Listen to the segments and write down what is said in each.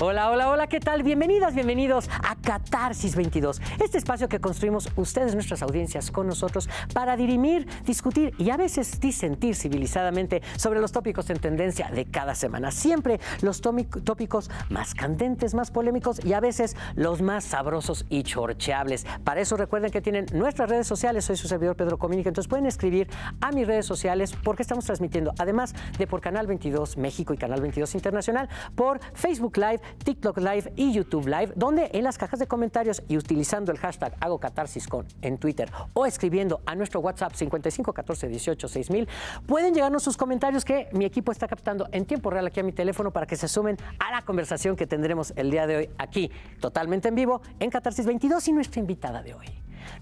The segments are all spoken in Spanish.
Hola, hola, hola, ¿qué tal? Bienvenidas, bienvenidos a Catarsis 22, este espacio que construimos ustedes, nuestras audiencias, con nosotros para dirimir, discutir y a veces disentir civilizadamente sobre los tópicos en tendencia de cada semana. Siempre los tópicos más candentes, más polémicos y a veces los más sabrosos y chorcheables. Para eso recuerden que tienen nuestras redes sociales, soy su servidor Pedro Comínica, entonces pueden escribir a mis redes sociales porque estamos transmitiendo, además de por Canal 22 México y Canal 22 Internacional, por Facebook Live, TikTok Live y YouTube Live, donde en las cajas de comentarios y utilizando el hashtag hago catarsis con en Twitter o escribiendo a nuestro WhatsApp 5514186000, pueden llegarnos sus comentarios que mi equipo está captando en tiempo real aquí a mi teléfono para que se sumen a la conversación que tendremos el día de hoy aquí, totalmente en vivo, en Catarsis 22 y nuestra invitada de hoy.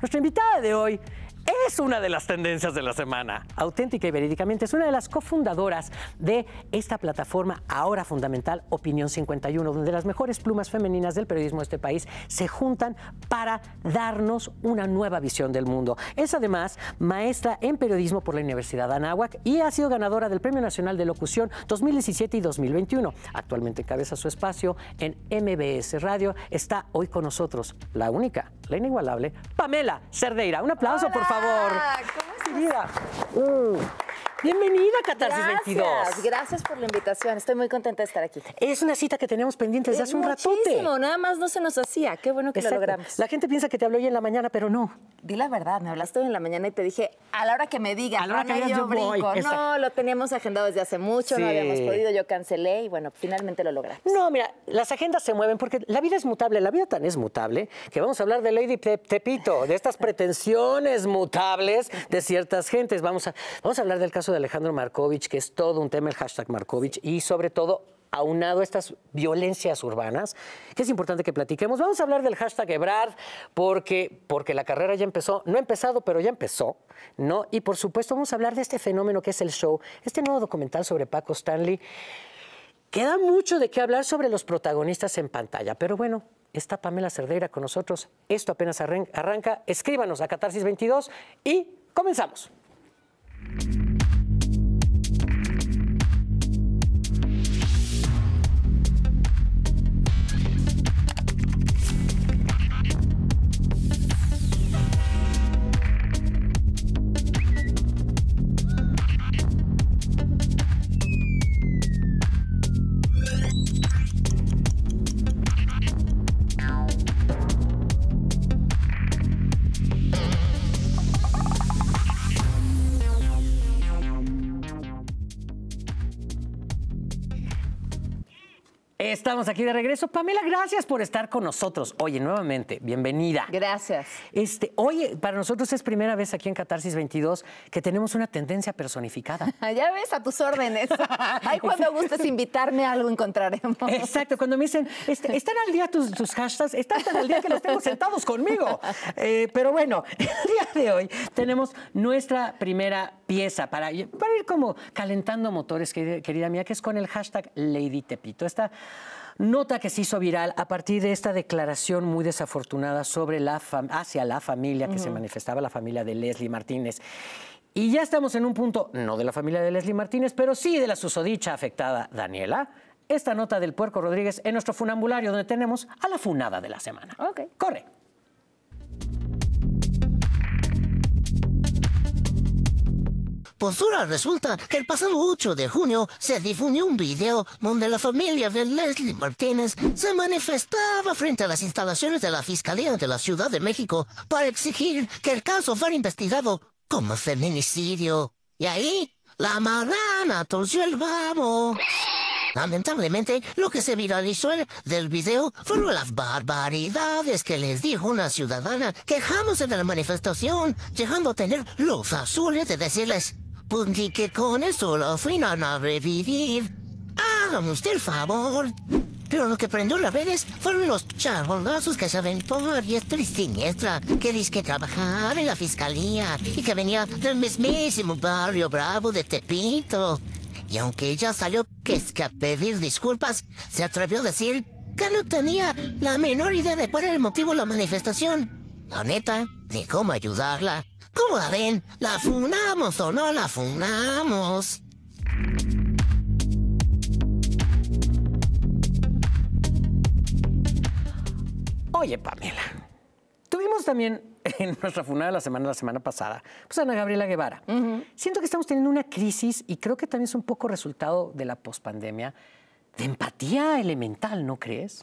Nuestra invitada de hoy es una de las tendencias de la semana. Auténtica y verídicamente es una de las cofundadoras de esta plataforma ahora fundamental Opinión 51, donde las mejores plumas femeninas del periodismo de este país se juntan para darnos una nueva visión del mundo. Es además maestra en periodismo por la Universidad de Anáhuac y ha sido ganadora del Premio Nacional de Locución 2017 y 2021. Actualmente cabeza su espacio en MBS Radio. Está hoy con nosotros la única, la inigualable, Pamela Cerdeira. Un aplauso, por favor favor. Ah, ¿Cómo es? Bienvenida, Catarsis 22. Gracias por la invitación. Estoy muy contenta de estar aquí. Es una cita que teníamos pendiente desde eh, hace un muchísimo, nada más no se nos hacía. Qué bueno que lo logramos. La gente piensa que te habló hoy en la mañana, pero no. Di la verdad, me hablaste hoy en la mañana y te dije, a la hora que me digas, a la yo, brinco. No, lo teníamos agendado desde hace mucho, no habíamos podido, yo cancelé y bueno, finalmente lo logramos. No, mira, las agendas se mueven porque la vida es mutable, la vida tan es mutable que vamos a hablar de Lady Tepito, de estas pretensiones mutables de ciertas gentes. Vamos a, vamos a hablar del caso de Alejandro Markovich, que es todo un tema el hashtag Markovich, y sobre todo aunado a estas violencias urbanas, que es importante que platiquemos. Vamos a hablar del hashtag Ebrard, porque, porque la carrera ya empezó, no ha empezado, pero ya empezó, ¿no? Y por supuesto vamos a hablar de este fenómeno que es el show, este nuevo documental sobre Paco Stanley. Queda mucho de qué hablar sobre los protagonistas en pantalla, pero bueno, está Pamela Cerdeira con nosotros. Esto apenas arranca. Escríbanos a Catarsis 22 y comenzamos. Estamos aquí de regreso. Pamela, gracias por estar con nosotros. Oye, nuevamente, bienvenida. Gracias. Este, oye, para nosotros es primera vez aquí en Catarsis 22 que tenemos una tendencia personificada. ya ves, a tus órdenes. Ay, cuando gustes invitarme a algo encontraremos. Exacto, cuando me dicen, este, ¿están al día tus, tus hashtags? Están al día que los tengo sentados conmigo. Eh, pero bueno, el día de hoy tenemos nuestra primera pieza para, para ir como calentando motores, querida, querida mía, que es con el hashtag Lady Tepito. Esta Nota que se hizo viral a partir de esta declaración muy desafortunada sobre la hacia la familia que se manifestaba, la familia de Leslie Martínez. Y ya estamos en un punto, no de la familia de Leslie Martínez, pero sí de la susodicha afectada Daniela. Esta nota del Puerco Rodríguez en nuestro funambulario, donde tenemos a la funada de la semana. Corre. postura pues resulta que el pasado 8 de junio se difundió un video donde la familia de Leslie Martínez se manifestaba frente a las instalaciones de la Fiscalía de la Ciudad de México para exigir que el caso fuera investigado como feminicidio. Y ahí, la marana torció el vamo. Lamentablemente, lo que se viralizó del video fueron las barbaridades que les dijo una ciudadana quejándose de la manifestación, llegando a tener los azules de decirles, punti pues que con eso lo fino a revivir. Ah, Hágame usted el favor. Pero lo que prendió las redes fueron los charolazos que saben por a diestra y siniestra, que dice que trabajaba en la fiscalía y que venía del mismísimo barrio bravo de Tepito. Y aunque ella salió que es que a pedir disculpas, se atrevió a decir que no tenía la menor idea de cuál era el motivo de la manifestación. La neta, ni cómo ayudarla. ¿Cómo la ven? ¿La funamos o no la funamos? Oye, Pamela, tuvimos también en nuestra funada de la semana, la semana pasada, pues Ana Gabriela Guevara. Siento que estamos teniendo una crisis y creo que también es un poco resultado de la pospandemia de empatía elemental, ¿no crees?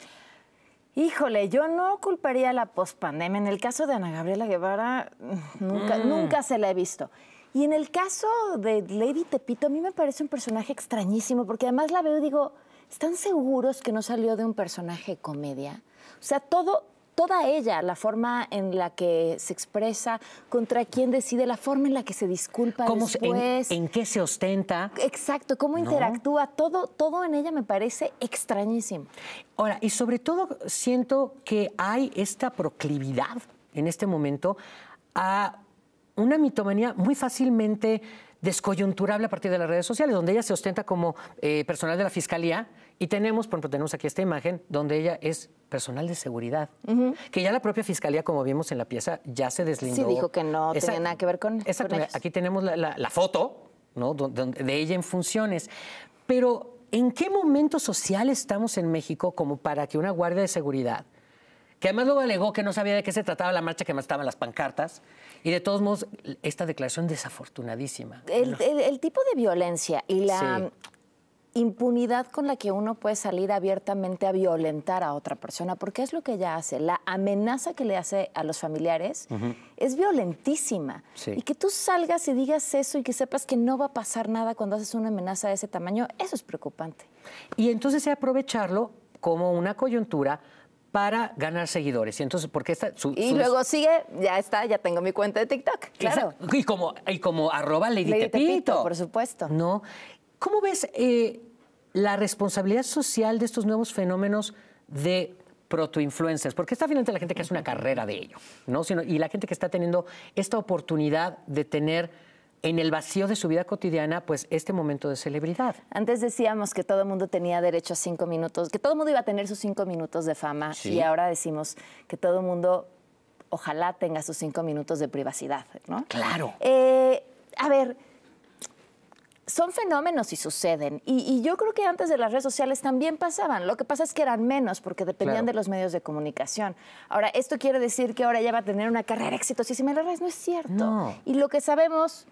Híjole, yo no culparía la pospandemia. En el caso de Ana Gabriela Guevara, nunca, mm. nunca se la he visto. Y en el caso de Lady Tepito, a mí me parece un personaje extrañísimo, porque además la veo y digo, ¿están seguros que no salió de un personaje de comedia? O sea, todo, toda ella, la forma en la que se expresa, contra quién decide, la forma en la que se disculpa ¿Cómo después. En, qué se ostenta? Exacto, cómo interactúa, todo, todo en ella me parece extrañísimo. Ahora, y sobre todo siento que hay esta proclividad en este momento a una mitomanía muy fácilmente descoyunturable a partir de las redes sociales, donde ella se ostenta como eh, personal de la fiscalía y tenemos, por ejemplo, tenemos aquí esta imagen donde ella es personal de seguridad, que ya la propia fiscalía, como vimos en la pieza, ya se deslindó. Sí, dijo que no tenía nada que ver con. Exacto. Aquí tenemos la, foto ¿no? de ella en funciones. Pero, ¿en qué momento social estamos en México como para que una guardia de seguridad, que además luego alegó que no sabía de qué se trataba la marcha, que más estaban las pancartas, y de todos modos, esta declaración desafortunadísima. El, tipo de violencia y la impunidad con la que uno puede salir abiertamente a violentar a otra persona, porque es lo que ella hace. La amenaza que le hace a los familiares es violentísima. Y que tú salgas y digas eso y que sepas que no va a pasar nada cuando haces una amenaza de ese tamaño, eso es preocupante. Y entonces aprovecharlo como una coyuntura para ganar seguidores. Y entonces, porque esta, su, y luego sigue, ya está, ya tengo mi cuenta de TikTok. Claro. Y como, y como arroba Lady, Por supuesto. No. ¿Cómo ves eh, la responsabilidad social de estos nuevos fenómenos de protoinfluencers, porque está finalmente la gente que hace una carrera de ello, ¿no? Sino, y la gente que está teniendo esta oportunidad de tener en el vacío de su vida cotidiana, pues este momento de celebridad. Antes decíamos que todo el mundo tenía derecho a cinco minutos, que todo el mundo iba a tener sus cinco minutos de fama, y ahora decimos que todo el mundo ojalá tenga sus cinco minutos de privacidad, ¿no? Claro. Eh, a ver, son fenómenos y suceden. Y, yo creo que antes de las redes sociales también pasaban. Lo que pasa es que eran menos porque dependían de los medios de comunicación. Ahora, esto quiere decir que ahora ya va a tener una carrera exitosísima en las redes. No es cierto. Y lo que sabemos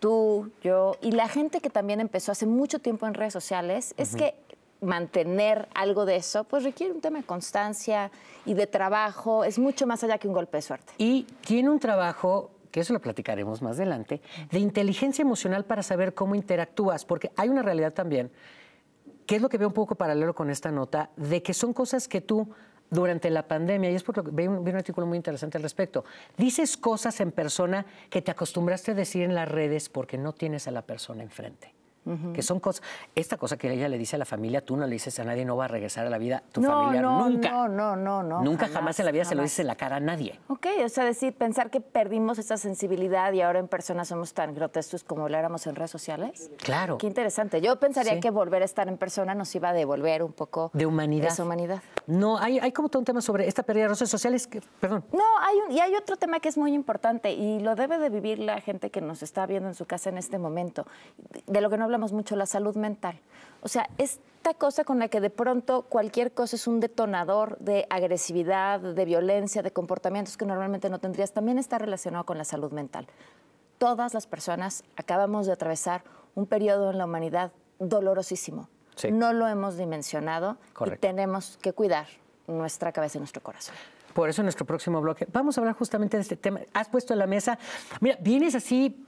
tú, yo y la gente que también empezó hace mucho tiempo en redes sociales es que mantener algo de eso, pues requiere un tema de constancia y de trabajo, es mucho más allá que un golpe de suerte. Y tiene un trabajo que eso lo platicaremos más adelante, de inteligencia emocional para saber cómo interactúas, porque hay una realidad también, que es lo que veo un poco paralelo con esta nota, de que son cosas que tú durante la pandemia, y es porque vi un, vi un artículo muy interesante al respecto, dices cosas en persona que te acostumbraste a decir en las redes porque no tienes a la persona enfrente. Que son cosas. Esta cosa que ella le dice a la familia, tú no le dices a nadie, no va a regresar a la vida tu familiar nunca. No, no, no, Nunca jamás, en la vida se lo dice en la cara a nadie. Ok, o sea, decir, pensar que perdimos esa sensibilidad y ahora en persona somos tan grotescos como lo éramos en redes sociales. Claro. Qué interesante. Yo pensaría que volver a estar en persona nos iba a devolver un poco. De humanidad. Esa humanidad. No, hay, hay como todo un tema sobre esta pérdida de redes sociales. perdón. No, hay un, y hay otro tema que es muy importante y lo debe de vivir la gente que nos está viendo en su casa en este momento. De lo que no hablamos mucho, la salud mental. O sea, esta cosa con la que de pronto cualquier cosa es un detonador de agresividad, de violencia, de comportamientos que normalmente no tendrías, también está relacionado con la salud mental. Todas las personas acabamos de atravesar un periodo en la humanidad dolorosísimo. No lo hemos dimensionado y tenemos que cuidar nuestra cabeza y nuestro corazón. Por eso en nuestro próximo bloque vamos a hablar justamente de este tema. Has puesto en la mesa, mira, vienes así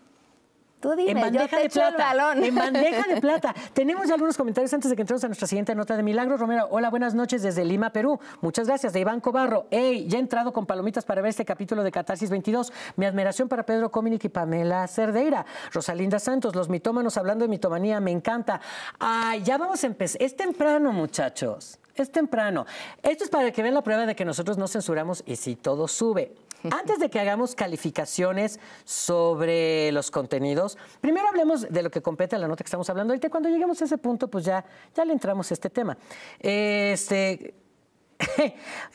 Tú en bandeja de plata, En bandeja de plata. Tenemos algunos comentarios antes de que entremos a nuestra siguiente nota de Milagros Romero. Hola, buenas noches desde Lima, Perú. Muchas gracias. De Iván Cobarro. Hey, ya he entrado con palomitas para ver este capítulo de Catarsis 22. Mi admiración para Pedro Cominic y Pamela Cerdeira. Rosalinda Santos, los mitómanos hablando de mitomanía, me encanta. Ay, ya vamos a empezar. Es temprano, muchachos. Es temprano. Esto es para que vean la prueba de que nosotros no censuramos y si todo sube. Antes de que hagamos calificaciones sobre los contenidos, primero hablemos de lo que compete a la nota que estamos hablando ahorita. Cuando lleguemos a ese punto, pues ya, ya le entramos a este tema. Este.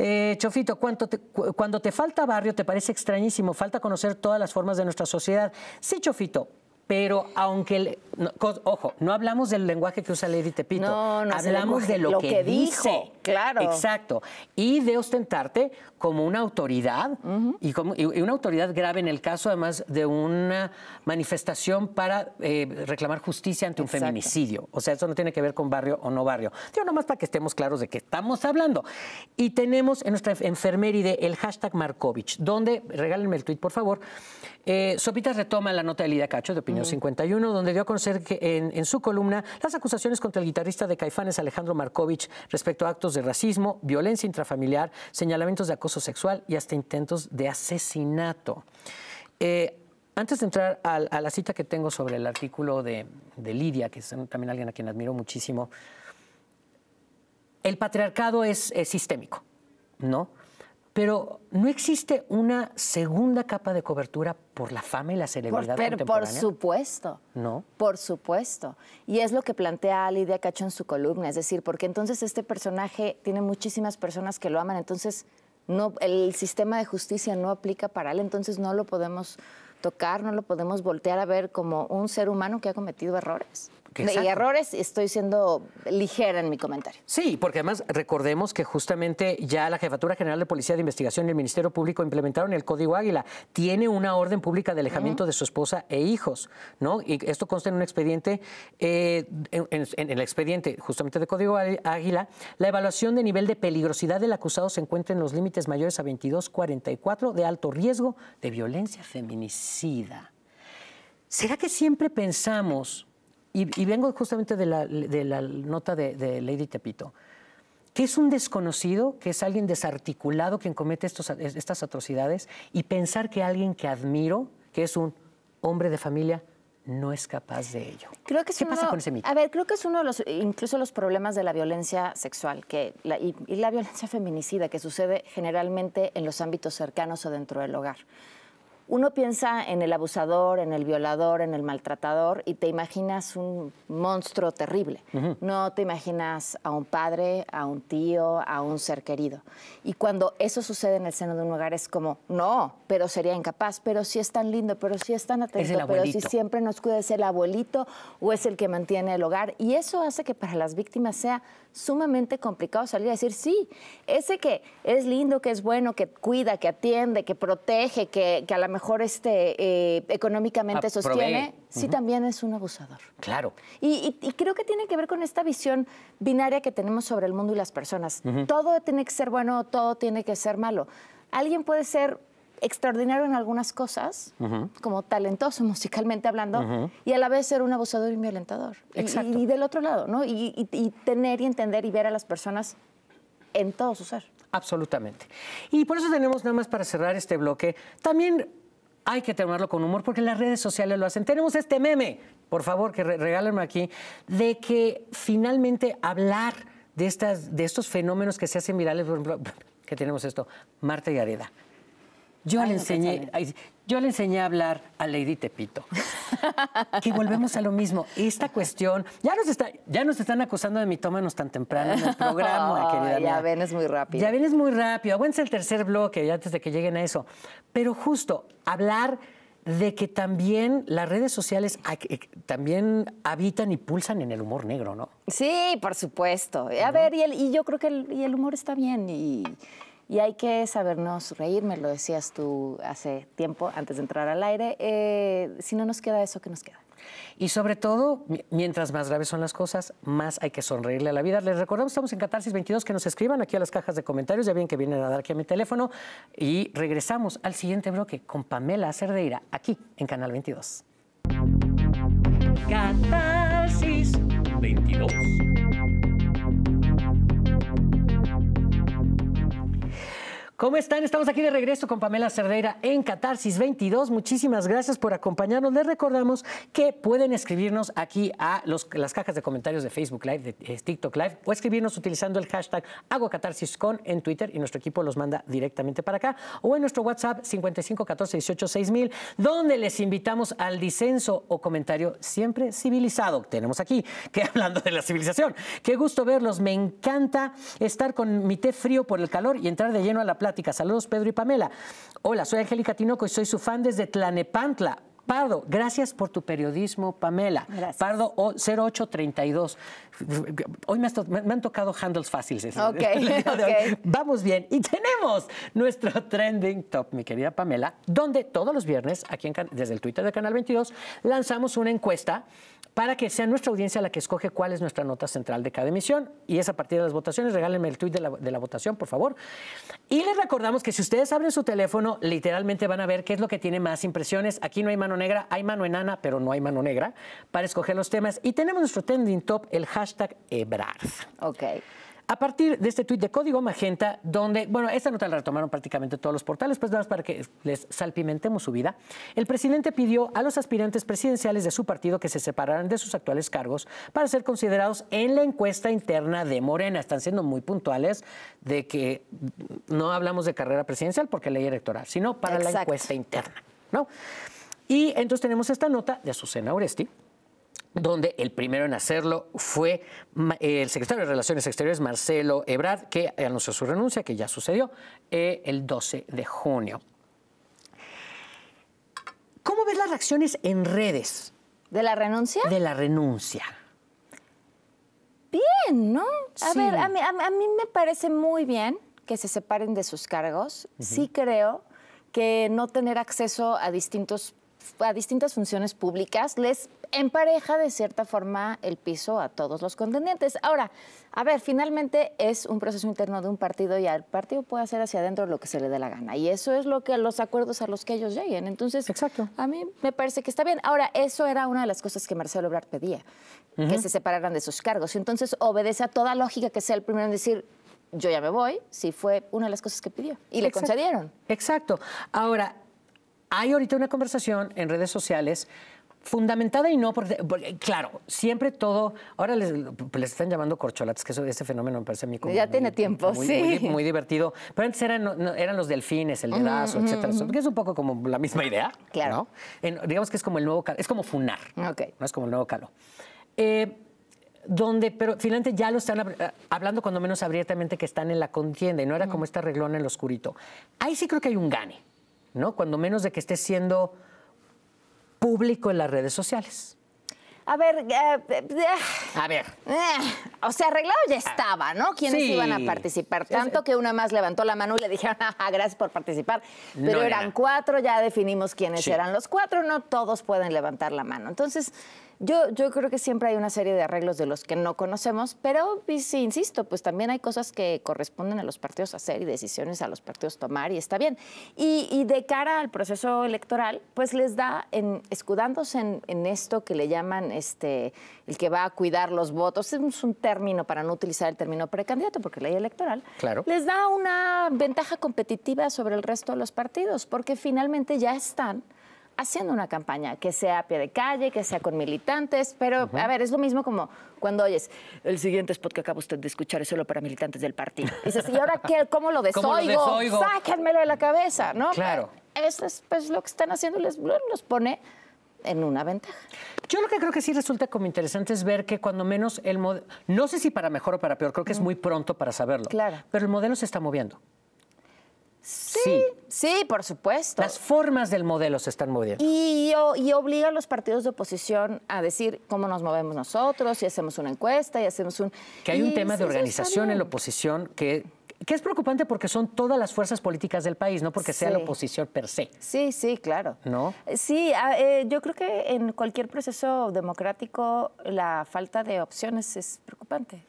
Eh, Chofito, cuando te falta barrio, te parece extrañísimo, falta conocer todas las formas de nuestra sociedad. Sí, Chofito, pero aunque ojo, no hablamos del lenguaje que usa Lady Tepito, no, no hablamos de lo, que, dice, claro, exacto, y de ostentarte como una autoridad y, como, una autoridad grave en el caso además de una manifestación para eh, reclamar justicia ante un feminicidio, o sea, eso no tiene que ver con barrio o no barrio. Digo nomás para que estemos claros de qué estamos hablando. Y tenemos en nuestra de el hashtag Markovich, donde regálenme el tweet por favor. Eh, Sopitas retoma la nota de Lidia Cacho de opinión 51, donde dio a conocer en, su columna las acusaciones contra el guitarrista de Caifanes Alejandro Markovich respecto a actos de racismo, violencia intrafamiliar, señalamientos de acoso sexual y hasta intentos de asesinato. Eh, antes de entrar a, la cita que tengo sobre el artículo de, Lidia, que es también alguien a quien admiro muchísimo, el patriarcado es sistémico, ¿no? Pero no existe una segunda capa de cobertura por la fama y la celebridad. Por, pero contemporánea? por supuesto. No. Por supuesto. Y es lo que plantea Lidia Cacho en su columna. Es decir, porque entonces este personaje tiene muchísimas personas que lo aman. Entonces, no, el sistema de justicia no aplica para él. Entonces, no lo podemos tocar, no lo podemos voltear a ver como un ser humano que ha cometido errores. Y errores, estoy siendo ligera en mi comentario. Sí, porque además recordemos que justamente ya la Jefatura General de Policía de Investigación y el Ministerio Público implementaron el Código Águila. Tiene una orden pública de alejamiento de su esposa e hijos, ¿no? Y esto consta en un expediente, eh, en, en, el expediente justamente de Código Águila, la evaluación de nivel de peligrosidad del acusado se encuentra en los límites mayores a 2244 de alto riesgo de violencia feminicida. ¿Será que siempre pensamos y, vengo justamente de la, nota de, Lady Tepito, que es un desconocido, que es alguien desarticulado quien comete estos, estas atrocidades, y pensar que alguien que admiro, que es un hombre de familia, no es capaz de ello. que ¿Qué pasa con ese mito? A ver, creo que es uno de los, incluso los problemas de la violencia sexual que, y la violencia feminicida que sucede generalmente en los ámbitos cercanos o dentro del hogar. Uno piensa en el abusador, en el violador, en el maltratador y te imaginas un monstruo terrible. No te imaginas a un padre, a un tío, a un ser querido. Y cuando eso sucede en el seno de un hogar es como, no, pero sería incapaz, pero si sí es tan lindo, pero si sí es tan atento, pero si siempre nos cuida, es el abuelito o es el que mantiene el hogar. Y eso hace que para las víctimas sea sumamente complicado salir a decir, sí, ese que es lindo, que es bueno, que cuida, que atiende, que protege, que, que a lo mejor mejor este, eh, económicamente ah, sostiene, sí también es un abusador. Claro. Y, creo que tiene que ver con esta visión binaria que tenemos sobre el mundo y las personas. Todo tiene que ser bueno, todo tiene que ser malo. Alguien puede ser extraordinario en algunas cosas, como talentoso musicalmente hablando, y a la vez ser un abusador y un violentador. Y, del otro lado, ¿no? Y, tener y entender y ver a las personas en todo su ser. Absolutamente. Y por eso tenemos nada más para cerrar este bloque, también hay que terminarlo con humor porque las redes sociales lo hacen. Tenemos este meme, por favor, que regálenme aquí, de que finalmente hablar de, estas, de estos fenómenos que se hacen virales, por ejemplo, que tenemos esto, Marta y Areda. Yo, le enseñé, yo le enseñé a hablar a Lady Tepito. que volvemos a lo mismo. Esta cuestión, ya nos, está, ya nos están acusando de mitómanos tan temprano en el programa, Ya ven, es muy rápido. Ya ven, es muy rápido. Aguántense el tercer bloque antes de que lleguen a eso. Pero justo, hablar de que también las redes sociales eh, también habitan y pulsan en el humor negro, ¿no? Sí, por supuesto. A ver, y, yo creo que el humor está bien y y hay que sabernos reír, me lo decías tú hace tiempo, antes de entrar al aire. Eh, si no nos queda eso, ¿qué nos queda? Y sobre todo, mientras más graves son las cosas, más hay que sonreírle a la vida. Les recordamos, estamos en Catarsis 22, que nos escriban aquí a las cajas de comentarios, ya bien que vienen a dar aquí a mi teléfono. Y regresamos al siguiente bloque con Pamela Cerdeira, aquí en Canal 22. Catarsis 22. ¿Cómo están? Estamos aquí de regreso con Pamela Cerdeira en Catarsis 22. Muchísimas gracias por acompañarnos. Les recordamos que pueden escribirnos aquí a las cajas de comentarios de Facebook Live, de, eh, TikTok Live, o escribirnos utilizando el hashtag #HagoCatarsisCon en Twitter y nuestro equipo los manda directamente para acá, o en nuestro WhatsApp 55 donde les invitamos al disenso o comentario siempre civilizado. Tenemos aquí, que hablando de la civilización. Qué gusto verlos. Me encanta estar con mi té frío por el calor y entrar de lleno a la plaza Saludos, Pedro y Pamela. Hola, soy Angélica Tinoco y soy su fan desde Tlanepantla. Pardo, gracias por tu periodismo, Pamela. Gracias. Pardo 0832. Hoy me, han tocado handles fáciles. ¿eh? Okay, Vamos bien. Y tenemos nuestro trending top, mi querida Pamela, donde todos los viernes, aquí desde el Twitter de Canal 22, lanzamos una encuesta para que sea nuestra audiencia la que escoge cuál es nuestra nota central de cada emisión. Y es a partir de las votaciones. Regálenme el tweet de la, de la, votación, por favor. Y les recordamos que si ustedes abren su teléfono, literalmente van a ver qué es lo que tiene más impresiones. Aquí no hay mano negra, hay mano enana, pero no hay mano negra para escoger los temas. Y tenemos nuestro trending top, el hashtag Ebrard. Ok a partir de este tuit de código magenta, donde, bueno, esta nota la retomaron prácticamente todos los portales, pues nada más para que les salpimentemos su vida, el presidente pidió a los aspirantes presidenciales de su partido que se separaran de sus actuales cargos para ser considerados en la encuesta interna de Morena. Están siendo muy puntuales de que no hablamos de carrera presidencial porque ley electoral, sino para la encuesta interna, ¿no? Y entonces tenemos esta nota de Azucena Oresti, donde el primero en hacerlo fue eh, el secretario de Relaciones Exteriores, Marcelo Ebrard, que anunció su renuncia, que ya sucedió, eh, el 12 de junio. ¿Cómo ves las reacciones en redes? ¿De la renuncia? De la renuncia. Bien, ¿no? A ver, a mí, me parece muy bien que se separen de sus cargos. Sí creo que no tener acceso a distintos a distintas funciones públicas les empareja de cierta forma el piso a todos los contendientes. Ahora, a ver, finalmente es un proceso interno de un partido y al partido puede hacer hacia adentro lo que se le dé la gana. Y eso es lo que los acuerdos a los que ellos lleguen. Entonces, Exacto. a mí me parece que está bien. Ahora, eso era una de las cosas que Marcelo Obrar pedía, que se separaran de sus cargos. Entonces, obedece a toda lógica que sea el primero en decir, yo ya me voy, si fue una de las cosas que pidió. Y le concedieron. Exacto. Ahora, hay ahorita una conversación en redes sociales fundamentada y no, porque, claro, siempre todo. Ahora les, pues, están llamando corcholates, que eso, ese fenómeno me parece a mí Ya tiene tiempo, muy, sí. Muy, divertido. Pero antes eran, los delfines, el dedazo, etcétera. Que es un poco como la misma idea. Claro. digamos que es como el nuevo. Es como funar. OK. No es como el nuevo calo. Eh, donde, pero finalmente ya lo están eh, hablando cuando menos abiertamente que están en la contienda y no era como esta reglona en el oscurito. Ahí sí creo que hay un gane. ¿no? Cuando menos de que esté siendo público en las redes sociales. A ver, eh, eh, a ver. Eh, o sea, arreglado ya estaba, ¿no? ¿Quiénes iban a participar? Tanto que una más levantó la mano y le dijeron, gracias por participar. Pero eran cuatro, ya definimos quiénes eran los cuatro, no todos pueden levantar la mano. Entonces, yo, creo que siempre hay una serie de arreglos de los que no conocemos, pero pues, sí, insisto, pues también hay cosas que corresponden a los partidos hacer y decisiones a los partidos tomar y está bien. Y, de cara al proceso electoral, pues les da, en, escudándose en, esto que le llaman este, el que va a cuidar los votos, es un término para no utilizar el término precandidato porque ley electoral, les da una ventaja competitiva sobre el resto de los partidos porque finalmente ya están haciendo una campaña, que sea a pie de calle, que sea con militantes, pero a ver, es lo mismo como cuando oyes, el siguiente spot que acaba usted de escuchar es solo para militantes del partido. Y dices, ¿y ahora qué? ¿Cómo lo desoigo? Sáquenmelo de la cabeza, ¿no? Claro. Eso es pues, lo que están haciendo, les los pone en una ventaja. Yo lo que creo que sí resulta como interesante es ver que cuando menos el modelo, no sé si para mejor o para peor, creo que es muy pronto para saberlo, claro. pero el modelo se está moviendo. Sí, sí, por supuesto. Las formas del modelo se están moviendo. Y, obliga a los partidos de oposición a decir cómo nos movemos nosotros, si hacemos una encuesta, y hacemos un... Que hay un tema de organización en la oposición que, que, es preocupante porque son todas las fuerzas políticas del país, no porque sea la oposición per se. Sí, sí, claro. ¿No? Eh, sí, eh, yo creo que en cualquier proceso democrático la falta de opciones es preocupante.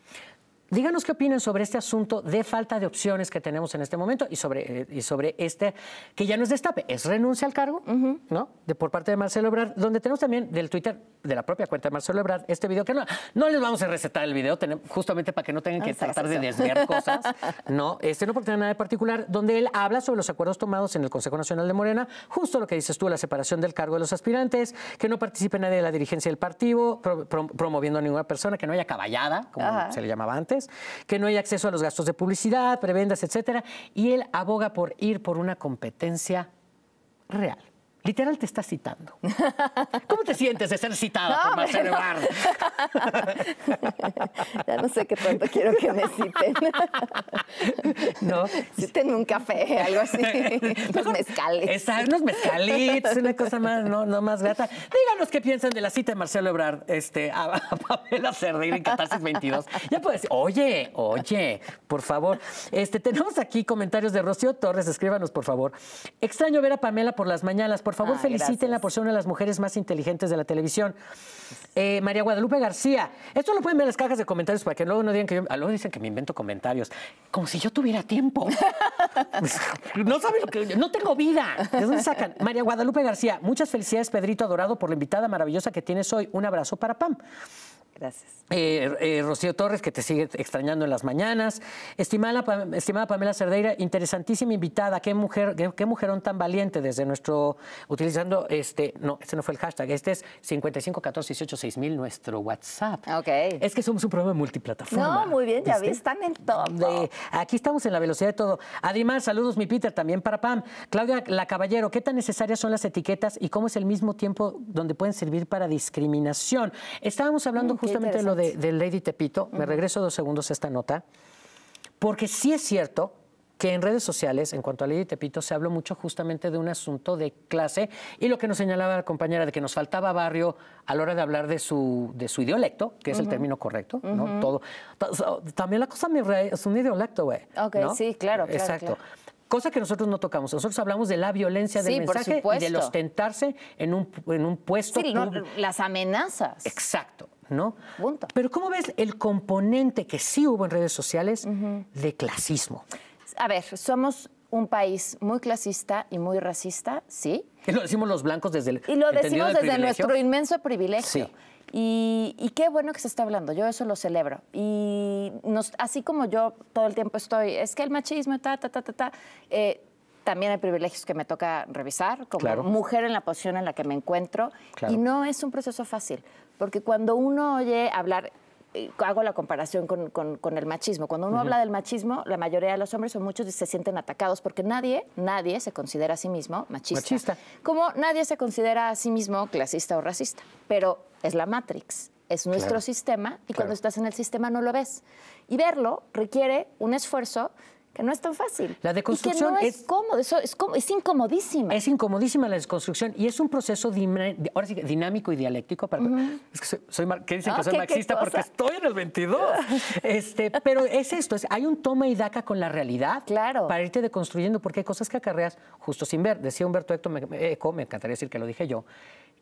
Díganos qué opinan sobre este asunto de falta de opciones que tenemos en este momento y sobre, eh, y sobre este, que ya no es destape, es renuncia al cargo, ¿no? De, por parte de Marcelo Ebrard, donde tenemos también del Twitter, de la propia cuenta de Marcelo Ebrard, este video que no, no les vamos a recetar el video, justamente para que no tengan que ah, tratar de desviar cosas, ¿no? Este no porque tenga nada de particular, donde él habla sobre los acuerdos tomados en el Consejo Nacional de Morena, justo lo que dices tú, la separación del cargo de los aspirantes, que no participe nadie de la dirigencia del partido, promoviendo a ninguna persona, que no haya caballada, como se le llamaba antes que no hay acceso a los gastos de publicidad, prebendas, etcétera, y él aboga por ir por una competencia real. Literal te está citando. ¿Cómo te sientes de ser citada por Marcelo Ya no sé qué tanto quiero que me citen. ¿No? Citen un café, algo así. Los mezcalitos. Exacto, unos mezcalitos, una cosa más, no, no más gata. Díganos qué piensan de la cita de Marcelo Ebrard este, a, Pamela Cerdeira en Catarsis 22. Ya puedes decir, oye, oye, por favor. Este, tenemos aquí comentarios de Rocío Torres, escríbanos, por favor. Extraño ver a Pamela por las mañanas, por por favor ah, feliciten felicítenla por ser una de las mujeres más inteligentes de la televisión. Eh, María Guadalupe García, esto lo pueden ver en las cajas de comentarios para que luego no digan que yo, ah, luego dicen que me invento comentarios, como si yo tuviera tiempo. no sabes lo que, no tengo vida. ¿De dónde sacan? María Guadalupe García, muchas felicidades Pedrito Adorado por la invitada maravillosa que tienes hoy. Un abrazo para Pam. Gracias. Eh, eh, Rocío Torres, que te sigue extrañando en las mañanas. Estimada, estimada Pamela Cerdeira, interesantísima invitada. Qué mujer, qué, mujerón tan valiente desde nuestro, utilizando este, no, este no fue el hashtag, este es 5514186000, nuestro WhatsApp. Ok. Es que somos un programa multiplataforma. No, muy bien, ya vi, están en todo. aquí estamos en la velocidad de todo. Además, saludos, mi Peter, también para Pam. Claudia La Caballero, ¿qué tan necesarias son las etiquetas y cómo es el mismo tiempo donde pueden servir para discriminación? Estábamos hablando justamente lo de, Lady Tepito, me regreso dos segundos a esta nota, porque sí es cierto que en redes sociales, en cuanto a Lady Tepito, se habló mucho justamente de un asunto de clase y lo que nos señalaba la compañera de que nos faltaba barrio a la hora de hablar de su, de su idiolecto, que es el término correcto, ¿no? Todo. También la cosa es un idiolecto, güey. Ok, sí, claro, Exacto. Cosa que nosotros no tocamos. Nosotros hablamos de la violencia del mensaje y del ostentarse en un, en un puesto. Sí, las amenazas. Exacto. ¿no? Punto. Pero ¿cómo ves el componente que sí hubo en redes sociales de clasismo? A ver, somos un país muy clasista y muy racista, sí. Y lo decimos los blancos desde el Y lo decimos desde nuestro inmenso privilegio. Y, qué bueno que se está hablando, yo eso lo celebro. Y así como yo todo el tiempo estoy, es que el machismo, ta, ta, ta, ta, ta, eh, también hay privilegios que me toca revisar como mujer en la posición en la que me encuentro. Y no es un proceso fácil. Porque cuando uno oye hablar, eh, hago la comparación con, con, el machismo, cuando uno habla del machismo, la mayoría de los hombres o muchos se sienten atacados porque nadie, nadie se considera a sí mismo machista. machista. Como nadie se considera a sí mismo clasista o racista, pero es la Matrix. Es nuestro sistema y cuando estás en el sistema no lo ves. Y verlo requiere un esfuerzo que no es tan fácil. La deconstrucción es, es, es, es, incomodísima. Es incomodísima la desconstrucción y es un proceso dinámico y dialéctico. Para, Es que soy, soy qué dicen que ah, soy marxista porque estoy en el 22. este, pero es esto, hay un toma y daca con la realidad claro. para irte deconstruyendo porque hay cosas que acarreas justo sin ver. Decía Humberto Héctor, me encantaría decir que lo dije yo,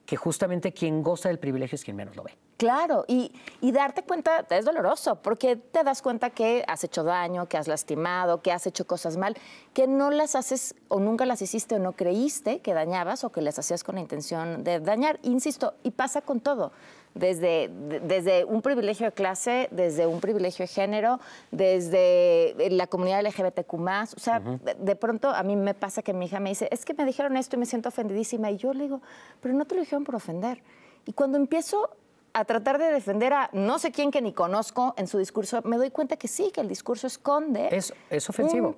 que justamente quien goza del privilegio es quien menos lo ve. Claro, y, y, darte cuenta es doloroso, porque te das cuenta que has hecho daño, que has lastimado, que has hecho cosas mal, que no las haces o nunca las hiciste o no creíste que dañabas o que las hacías con la intención de dañar. Insisto, y pasa con todo desde, desde un privilegio de clase, desde un privilegio de género, desde eh, la comunidad LGBTQ O sea, de, pronto a mí me pasa que mi hija me dice, es que me dijeron esto y me siento ofendidísima. Y yo le digo, pero no te lo dijeron por ofender. Y cuando empiezo a tratar de defender a no sé quién que ni conozco en su discurso, me doy cuenta que sí, que el discurso esconde. Es, es ofensivo.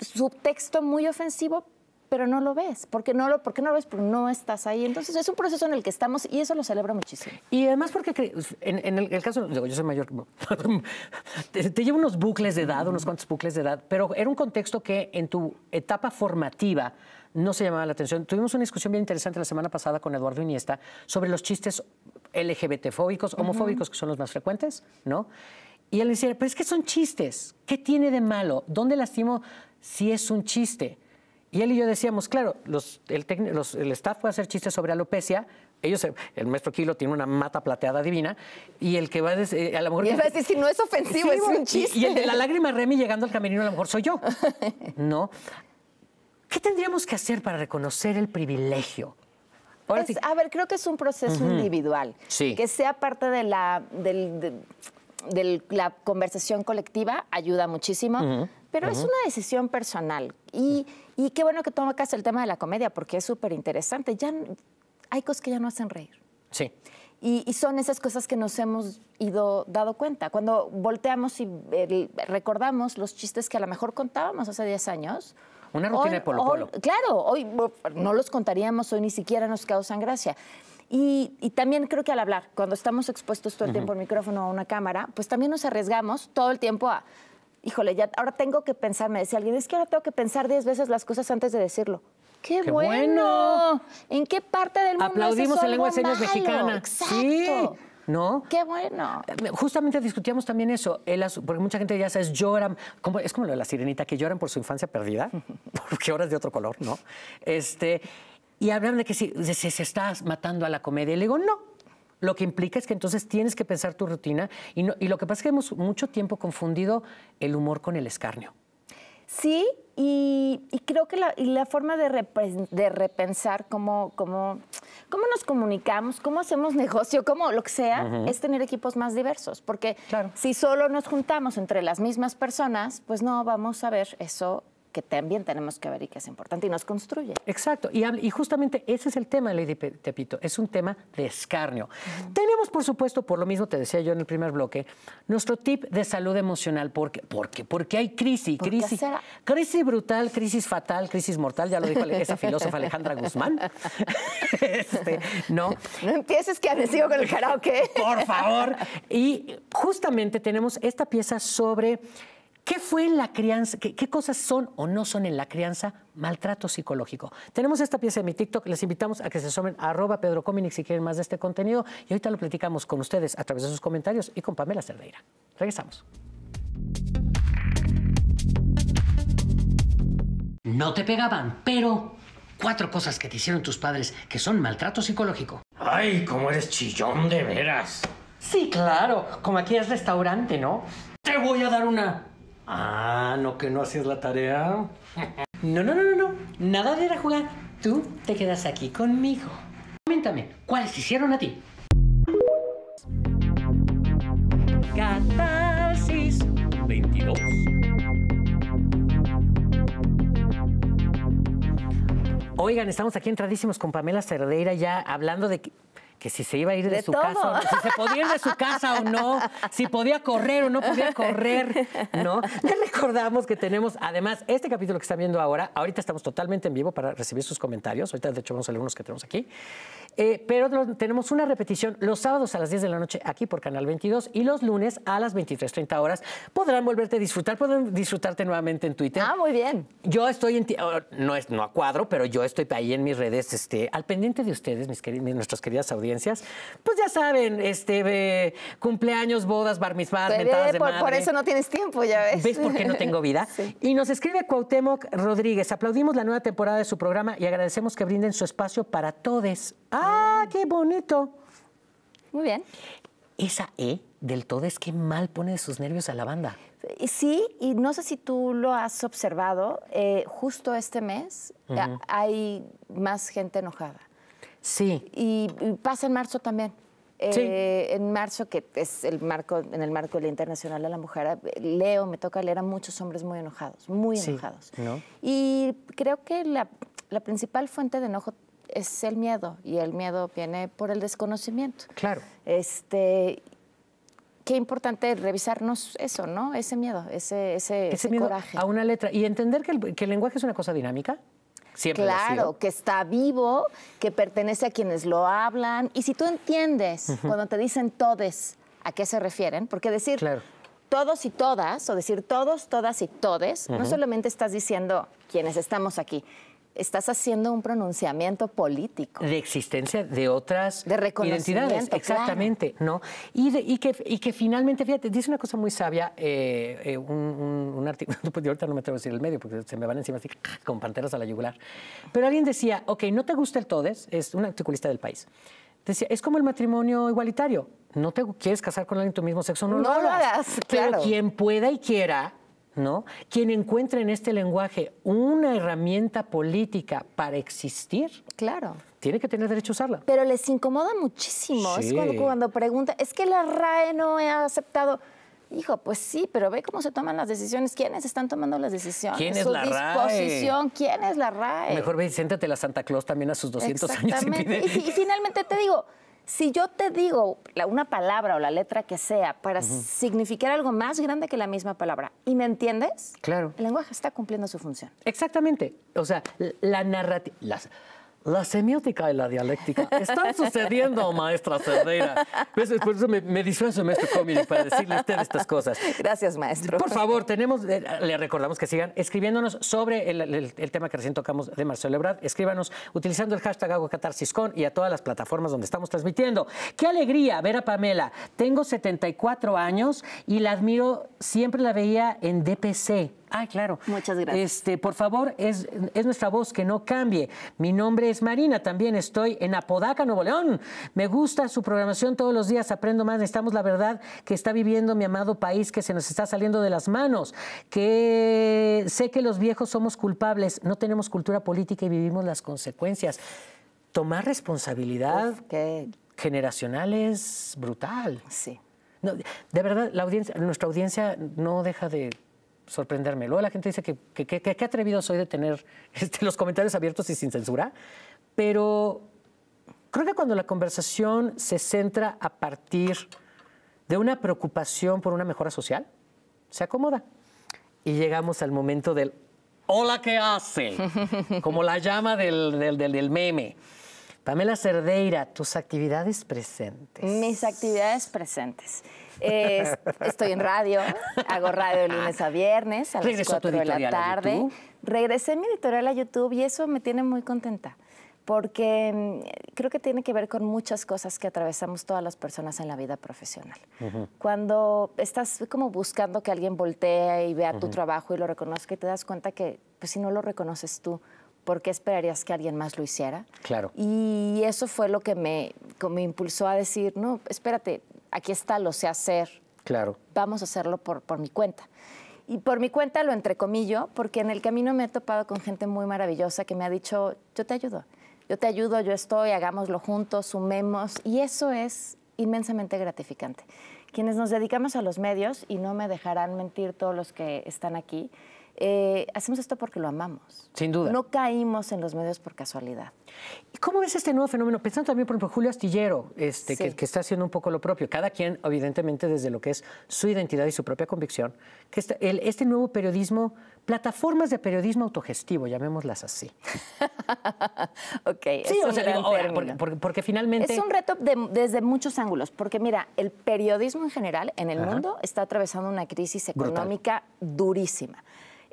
Su subtexto muy ofensivo pero no lo ves. ¿Por qué no lo, porque no ves? Porque no estás ahí. Entonces es un proceso en el que estamos y eso lo celebro muchísimo. Y además porque en, el, caso, digo, yo soy mayor, te, llevo unos bucles de edad, unos cuantos bucles de edad, pero era un contexto que en tu etapa formativa no se llamaba la atención. Tuvimos una discusión bien interesante la semana pasada con Eduardo Iniesta sobre los chistes lgbt fóbicos homofóbicos, que son los más frecuentes, ¿no? Y él decía, pero es que son chistes. ¿Qué tiene de malo? ¿Dónde lastimo si es un chiste? Y él y yo decíamos, claro, los, el, staff los, el staff a hacer chistes sobre alopecia, ellos, eh, el maestro Kilo tiene una mata plateada divina y el que va a, decir, eh, a lo mejor... Y a decir, si no es ofensivo, es un chiste. Y, el de la lágrima Remy llegando al camerino a lo mejor soy yo, ¿no? ¿Qué tendríamos que hacer para reconocer el privilegio? A ver, creo que es un proceso individual. Sí. Que sea parte de la... Del, de, la conversación colectiva ayuda muchísimo. Pero es una decisión personal. Mm. Y, qué bueno que tocas el tema de la comedia, porque es súper interesante. Ya hay cosas que ya no hacen reír. Sí. Y, son esas cosas que nos hemos ido dado cuenta. Cuando volteamos y recordamos los chistes que a lo mejor contábamos hace 10 años. Una rutina de polo, polo. claro, hoy no los contaríamos, hoy ni siquiera nos causan gracia. Y, también creo que al hablar, cuando estamos expuestos todo el tiempo al micrófono o a una cámara, pues también nos arriesgamos todo el tiempo a híjole, ya ahora tengo que pensar, me decía alguien, es que ahora tengo que pensar diez veces las cosas antes de decirlo. ¡Qué, bueno! ¿En qué parte del mundo Aplaudimos en lengua de señas mexicana. Sí. ¿no? Qué bueno. Eh, justamente discutíamos también eso, porque mucha gente ya sabes, lloran, como, es como lo de la sirenita, que lloran por su infancia perdida, porque ahora es de otro color, ¿no? Este, y hablan de que si, se, se está matando a la comedia. Y le digo, no, lo que implica es que entonces tienes que pensar tu rutina y, y lo que pasa es que hemos mucho tiempo confundido el humor con el escarnio. Sí, y, creo que la, forma de, repensar cómo, cómo, cómo, nos comunicamos, cómo hacemos negocio, cómo lo que sea, es tener equipos más diversos. Porque si solo nos juntamos entre las mismas personas, pues no vamos a ver eso que también tenemos que ver y que es importante y nos construye. Exacto, y, y justamente ese es el tema, Lady Tepito, es un tema de escarnio. Tenemos, por supuesto, por lo mismo te decía yo en el primer bloque, nuestro tip de salud emocional, porque, qué? porque hay crisis, crisis, crisis brutal, crisis fatal, crisis mortal, ya lo dijo esa filósofa Alejandra Guzmán. Este, no. No empieces que sido con el karaoke. Por favor. Y justamente tenemos esta pieza sobre ¿Qué fue en la crianza? Qué, cosas son o no son en la crianza maltrato psicológico? Tenemos esta pieza en mi TikTok. Les invitamos a que se sumen a arroba Pedro si quieren más de este contenido. Y ahorita lo platicamos con ustedes a través de sus comentarios y con Pamela Cerdeira. Regresamos. No te pegaban, pero cuatro cosas que te hicieron tus padres que son maltrato psicológico. Ay, cómo eres chillón de veras. Sí, claro, como aquí es restaurante, ¿no? Te voy a dar una Ah, no, que no hacías la tarea. No, no, no, no, no. Nada de ir a jugar. Tú te quedas aquí conmigo. Coméntame, ¿cuáles hicieron a ti? Catarsis 22. Oigan, estamos aquí entradísimos con Pamela Cerdeira ya hablando de que si se iba a ir de, su su o casa, si se podía ir de su casa o no, si podía correr o no podía correr, ¿no? Les recordamos que tenemos, además, este capítulo que están viendo ahora, ahorita estamos totalmente en vivo para recibir sus comentarios, ahorita de hecho vamos a leer unos que tenemos aquí. Eh, pero tenemos una repetición los sábados a las 10 de la noche aquí por Canal 22 y los lunes a las 23.30 horas. Podrán volverte a disfrutar, pueden disfrutarte nuevamente en Twitter. Ah, muy bien. Yo estoy en... Oh, no, es, no a cuadro, pero yo estoy ahí en mis redes este, al pendiente de ustedes, mis, nuestras queridas audiencias. Pues ya saben, este, cumpleaños, bodas, bar mitzvah, mentadas de por, por eso no tienes tiempo, ya ves. ¿Ves por qué no tengo vida? Y nos escribe Cuauhtémoc Rodríguez. Aplaudimos la nueva temporada de su programa y agradecemos que brinden su espacio para todos. Ah, ¡Ah, qué bonito! Muy bien. Esa E del todo es que mal pone sus nervios a la banda. Sí, y no sé si tú lo has observado, eh, justo este mes eh, hay más gente enojada. Sí. Y, pasa en marzo también. Sí. Eh, en marzo, que es el marco, en el marco del Internacional de la Mujer, leo, me toca leer a muchos hombres muy enojados, muy enojados. ¿no? Y creo que la principal fuente de enojo es el miedo y el miedo viene por el desconocimiento. Claro. Este, qué importante revisarnos eso, ¿no? Ese miedo, ese, ese, coraje. A una letra. Y entender que el, lenguaje es una cosa dinámica. Siempre claro, que está vivo, que pertenece a quienes lo hablan. Y si tú entiendes cuando te dicen todes a qué se refieren, porque decir todos y todas, o decir todos, todas y todes, no solamente estás diciendo quienes estamos aquí, estás haciendo un pronunciamiento político. De existencia de otras identidades. Exactamente, ¿no? Y, que, finalmente, fíjate, dice una cosa muy sabia, eh, eh, un, un artículo, pues, ahorita no me atrevo a decir el medio porque se me van encima así con panteras a la yugular, pero alguien decía, ok, no te gusta el todes, es un articulista del país, decía, es como el matrimonio igualitario, no te quieres casar con alguien de tu mismo sexo, no, lo, hagas. claro. quien pueda y quiera ¿no? Quien encuentra en este lenguaje una herramienta política para existir, claro. tiene que tener derecho a usarla. Pero les incomoda muchísimo. Es cuando, cuando pregunta, es que la RAE no ha aceptado. Hijo, pues sí, pero ve cómo se toman las decisiones. ¿Quiénes están tomando las decisiones? ¿Quién es Su la disposición? RAE? ¿Quién es la RAE? Mejor ve siéntate la Santa Claus también a sus 200 años. y finalmente te digo, si yo te digo una palabra o la letra que sea para significar algo más grande que la misma palabra y me entiendes, claro. el lenguaje está cumpliendo su función. Exactamente. O sea, la narrativa. La semiótica y la dialéctica están sucediendo, maestra Ferreira. Por eso pues, me, disfrazo, maestro para decirle a usted estas cosas. Gracias, maestro. Por favor, tenemos, eh, le recordamos que sigan escribiéndonos sobre el, tema que recién tocamos de Marcelo Ebrard. Escríbanos utilizando el hashtag #aguacatarsiscon y a todas las plataformas donde estamos transmitiendo. ¡Qué alegría ver a Pamela! Tengo 74 años y la admiro, siempre la veía en DPC Ah, claro. Muchas gracias. Este, por favor, es, es nuestra voz que no cambie. Mi nombre es Marina, también estoy en Apodaca, Nuevo León. Me gusta su programación todos los días, aprendo más. Necesitamos la verdad que está viviendo mi amado país, que se nos está saliendo de las manos, que sé que los viejos somos culpables, no tenemos cultura política y vivimos las consecuencias. Tomar responsabilidad generacional es brutal. Sí. de verdad, la audiencia, nuestra audiencia no deja de sorprenderme. Luego la gente dice que qué atrevido soy de tener este, los comentarios abiertos y sin censura, pero creo que cuando la conversación se centra a partir de una preocupación por una mejora social, se acomoda. Y llegamos al momento del hola ¿qué hace, como la llama del, del meme. Pamela Cerdeira, tus actividades presentes. Mis actividades presentes estoy en radio, hago radio de ah, lunes a viernes a las 4 de la tarde. Regresé mi editorial a YouTube y eso me tiene muy contenta porque mm, creo que tiene que ver con muchas cosas que atravesamos todas las personas en la vida profesional. Cuando estás como buscando que alguien voltee y vea tu trabajo y lo reconozca y te das cuenta que pues, si no lo reconoces tú, ¿por qué esperarías que alguien más lo hiciera? Claro. Y eso fue lo que me, me impulsó a decir, no, espérate, aquí está, lo sé hacer. Claro. Vamos a hacerlo por, por mi cuenta. Y por mi cuenta lo entrecomillo, porque en el camino me he topado con gente muy maravillosa que me ha dicho, yo te ayudo, yo te ayudo, yo estoy, hagámoslo juntos, sumemos. Y eso es inmensamente gratificante. Quienes nos dedicamos a los medios, y no me dejarán mentir todos los que están aquí, eh, hacemos esto porque lo amamos. Sin duda. No caímos en los medios por casualidad. ¿Y cómo ves este nuevo fenómeno? Pensando también, por ejemplo, Julio Astillero, este, que, está haciendo un poco lo propio. Cada quien, evidentemente, desde lo que es su identidad y su propia convicción, que este, este nuevo periodismo, plataformas de periodismo autogestivo, llamémoslas así. ok. Sí, o sea, porque, finalmente. Es un reto desde muchos ángulos, porque mira, el periodismo en general en el mundo está atravesando una crisis económica durísima.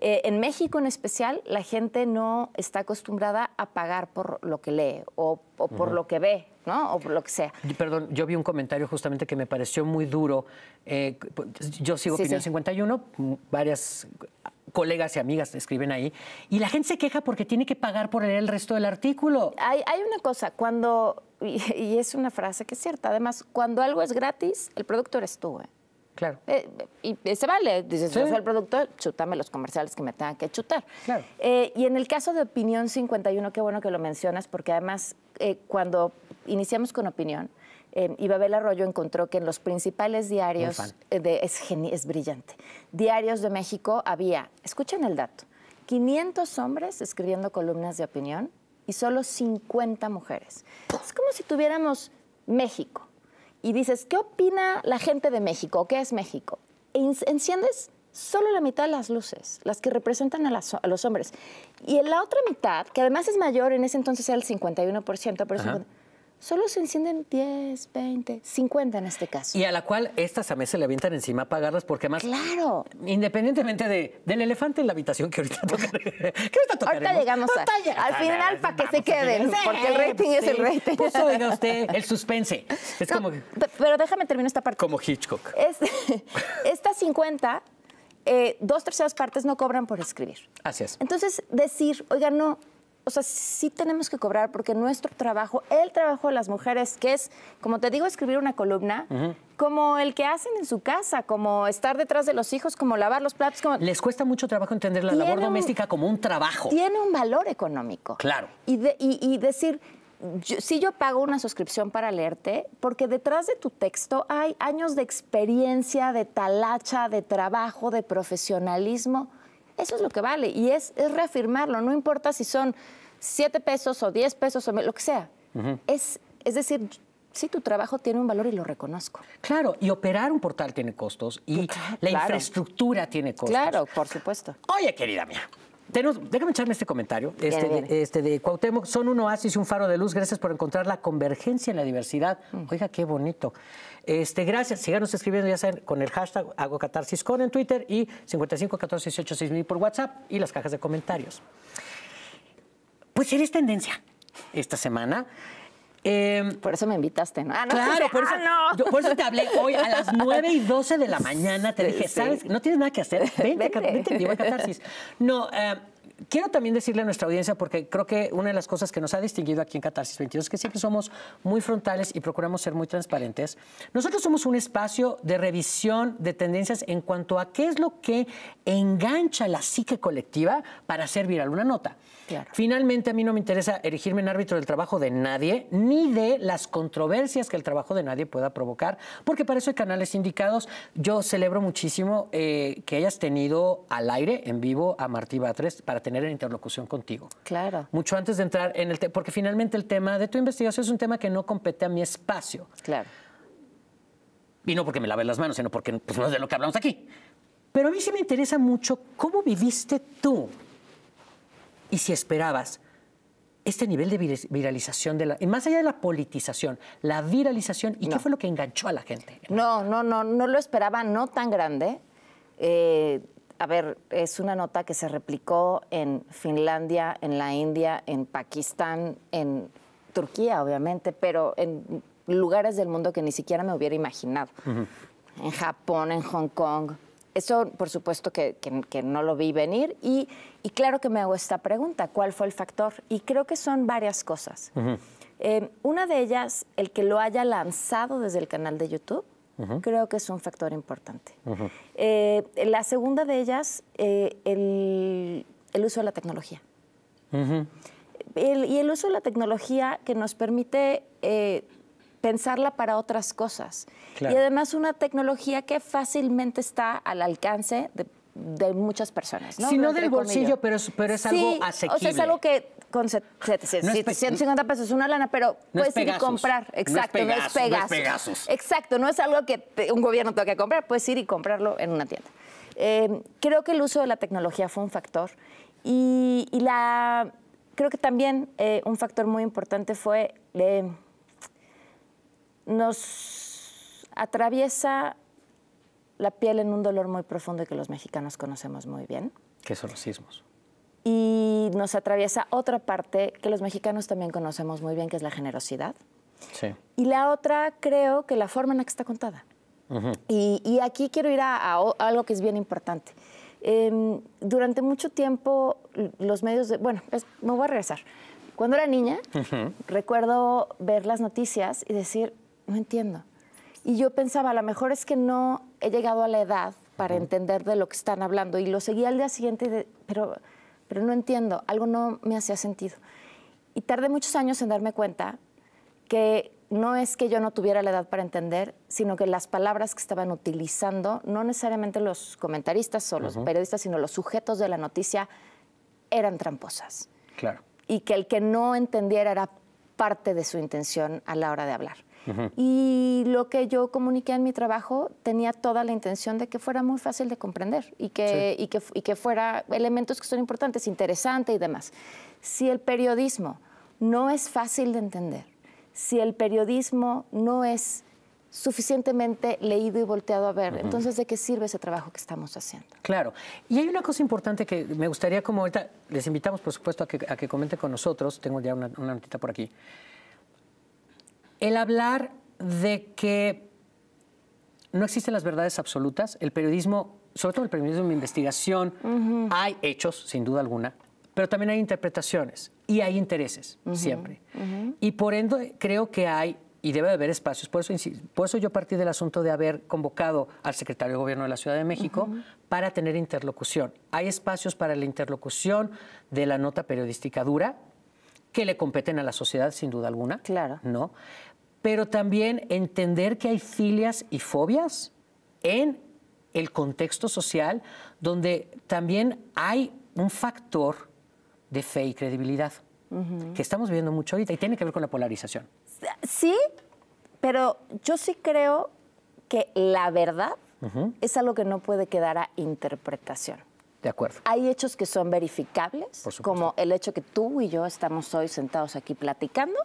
Eh, en México en especial, la gente no está acostumbrada a pagar por lo que lee o, por lo que ve, ¿no? O por lo que sea. Perdón, yo vi un comentario justamente que me pareció muy duro. Eh, pues, yo sigo sí, Opinión 51, varias colegas y amigas escriben ahí, y la gente se queja porque tiene que pagar por leer el resto del artículo. Hay, una cosa, cuando, y, es una frase que es cierta, además, cuando algo es gratis, el productor eres tú, ¿eh? Claro. Eh, y, eh, se vale, dices, soy el producto? chútame los comerciales que me tengan que chutar. Eh, y en el caso de Opinión 51, qué bueno que lo mencionas, porque además cuando iniciamos con Opinión, Ibabel Arroyo encontró que en los principales diarios, de, es, es brillante, diarios de México había, escuchen el dato, 500 hombres escribiendo columnas de opinión y solo 50 mujeres. Es como si tuviéramos México, y dices, ¿qué opina la gente de México? ¿Qué es México? E enciendes solo la mitad de las luces, las que representan a, los hombres. Y en la otra mitad, que además es mayor, en ese entonces era el 51%, pero solo se encienden 10, 20, 50 en este caso. Y a la cual estas a se le avientan encima a pagarlas porque más Claro. Independientemente de, del elefante en la habitación que ahorita tocaremos. ahorita Ahorita llegamos al final para que se queden, porque el rating es el rating. Pues oiga usted, el suspense. Es como... Pero déjame terminar esta parte. Como Hitchcock. estas 50... Eh, dos terceras partes no cobran por escribir. Así es. Entonces, decir, oiga, no, o sea, sí tenemos que cobrar porque nuestro trabajo, el trabajo de las mujeres, que es, como te digo, escribir una columna, como el que hacen en su casa, como estar detrás de los hijos, como lavar los platos, como... Les cuesta mucho trabajo entender la labor doméstica como un trabajo. Tiene un valor económico. Claro. Y, decir... si yo pago una suscripción para leerte, porque detrás de tu texto hay años de experiencia, de talacha, de trabajo, de profesionalismo. Eso es lo que vale y es, es reafirmarlo, no importa si son 7 pesos o 10 pesos o lo que sea. es, es decir, sí, tu trabajo tiene un valor y lo reconozco. Claro, y operar un portal tiene costos y la infraestructura tiene costos. Claro, por supuesto. Oye, querida mía. déjame echarme este comentario este, De, este Cuauhtémoc. Son un oasis y un faro de luz. Gracias por encontrar la convergencia en la diversidad. Mm. Oiga, qué bonito. Este, gracias. Síganos escribiendo, ya saben, con el hashtag Hago en Twitter y 55 por WhatsApp y las cajas de comentarios pues eres tendencia esta semana. Em, por eso me invitaste, ¿no? Ah, no claro, por eso, ah, por eso, te hablé hoy a las 9 y 12 de la mañana. Te dije, ¿sabes? No tienes nada que hacer. Vente, vente. vente a Catarsis. No, eh, quiero también decirle a nuestra audiencia, porque creo que una de las cosas que nos ha distinguido aquí en Catarsis 22 es que siempre somos muy frontales y procuramos ser muy transparentes. Nosotros somos un espacio de revisión de tendencias en cuanto a qué es lo que engancha la psique colectiva para hacer viral una nota. Finalmente, a mí no me interesa erigirme en árbitro del trabajo de nadie, ni de las controversias que el trabajo de nadie pueda provocar, porque para eso hay canales indicados. Yo celebro muchísimo eh, que hayas tenido al aire, en vivo, a Martí Batres para tener tener en interlocución contigo. Claro. Mucho antes de entrar en el tema, porque finalmente el tema de tu investigación es un tema que no compete a mi espacio. Claro. Y no porque me lave las manos, sino porque pues, no es de lo que hablamos aquí. Pero a mí sí me interesa mucho cómo viviste tú y si esperabas este nivel de viralización, de la, más allá de la politización, la viralización, ¿y qué fue lo que enganchó a la gente? No, no, no, no lo esperaba, no tan grande. Eh, a ver, es una nota que se replicó en Finlandia, en la India, en Pakistán, en Turquía, obviamente, pero en lugares del mundo que ni siquiera me hubiera imaginado. En Japón, en Hong Kong. Eso, por supuesto, que, no lo vi venir. Y, claro que me hago esta pregunta, ¿cuál fue el factor? Y creo que son varias cosas. Eh, una de ellas, el que lo haya lanzado desde el canal de YouTube creo que es un factor importante. Eh, la segunda de ellas, eh, el, uso de la tecnología. y el uso de la tecnología que nos permite eh, pensarla para otras cosas. Y además una tecnología que fácilmente está al alcance de muchas personas. Si no del bolsillo, pero, pero es algo asequible. O sea, es algo que con 750 pesos una lana, pero puedes ir y comprar. Exacto, no es, Pegasus, Exacto, no es algo que un gobierno tenga que comprar, puedes ir y comprarlo en una tienda. Eh, creo que el uso de la tecnología fue un factor y, la, creo que también eh, un factor muy importante fue eh, nos atraviesa la piel en un dolor muy profundo que los mexicanos conocemos muy bien. ¿Qué son los sismos? y nos atraviesa otra parte que los mexicanos también conocemos muy bien, que es la generosidad. Sí. Y la otra creo que la forma en la que está contada. y, y, aquí quiero ir a, algo que es bien importante. Em, durante mucho tiempo los medios de... Bueno, me voy a regresar. Cuando era niña, recuerdo ver las noticias y decir, no entiendo. Y yo pensaba, a lo mejor es que no he llegado a la edad para entender de lo que están hablando. Y lo seguía al día siguiente, pero pero no entiendo, algo no me hacía sentido. Y tardé muchos años en darme cuenta que no es que yo no tuviera la edad para entender, sino que las palabras que estaban utilizando, no necesariamente los comentaristas o los periodistas, sino los sujetos de la noticia, eran tramposas. Claro. Y que el que no entendiera era parte de su intención a la hora de hablar. Y lo que yo comuniqué en mi trabajo tenía toda la intención de que fuera muy fácil de comprender y que, y que, y que fuera elementos que son importantes, interesantes y demás. Si el periodismo no es fácil de entender, si el periodismo no es suficientemente leído y volteado a ver. Entonces, ¿de qué sirve ese trabajo que estamos haciendo? Claro. Y hay una cosa importante que me gustaría, como ahorita les invitamos, por supuesto, a que, comenten con nosotros. Tengo ya una, una notita por aquí. El hablar de que no existen las verdades absolutas, el periodismo, sobre todo el periodismo de investigación, hay hechos, sin duda alguna, pero también hay interpretaciones y hay intereses, siempre. Y por ende creo que hay y debe haber espacios. Por eso, por eso yo partí del asunto de haber convocado al secretario de Gobierno de la Ciudad de México para tener interlocución. Hay espacios para la interlocución de la nota periodística dura, que le competen a la sociedad sin duda alguna. Claro. ¿No? pero también entender que hay filias y fobias en el contexto social donde también hay un factor de fe y credibilidad que estamos viendo mucho ahorita y tiene que ver con la polarización. Sí, pero yo sí creo que la verdad es algo que no puede quedar a interpretación. De acuerdo. Hay hechos que son verificables, como el hecho que tú y yo estamos hoy sentados aquí platicando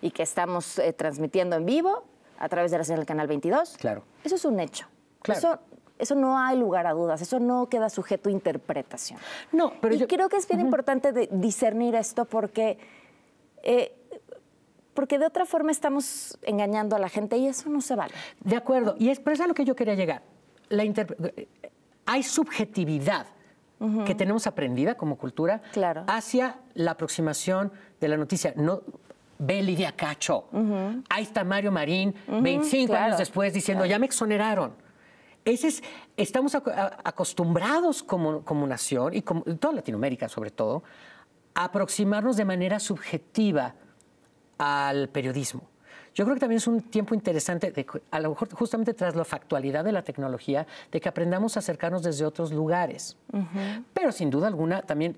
y que estamos eh, transmitiendo en vivo a través de la señal del Canal 22. Claro. Eso es un hecho. Eso, no hay lugar a dudas, eso no queda sujeto a interpretación. No, pero yo... creo que es bien importante discernir esto porque... Eh, porque de otra forma estamos engañando a la gente y eso no se vale. De acuerdo, y es a lo que yo quería llegar. La eh, hay subjetividad que tenemos aprendida como cultura hacia la aproximación de la noticia. No, ve Lidia Cacho, ahí está Mario Marín, 25 años después diciendo, ya me exoneraron. estamos acostumbrados como, como nación, y como, toda Latinoamérica sobre todo, a aproximarnos de manera subjetiva al periodismo. Yo creo que también es un tiempo interesante, a lo mejor justamente tras la factualidad de la tecnología, de que aprendamos a acercarnos desde otros lugares. Pero sin duda alguna, también,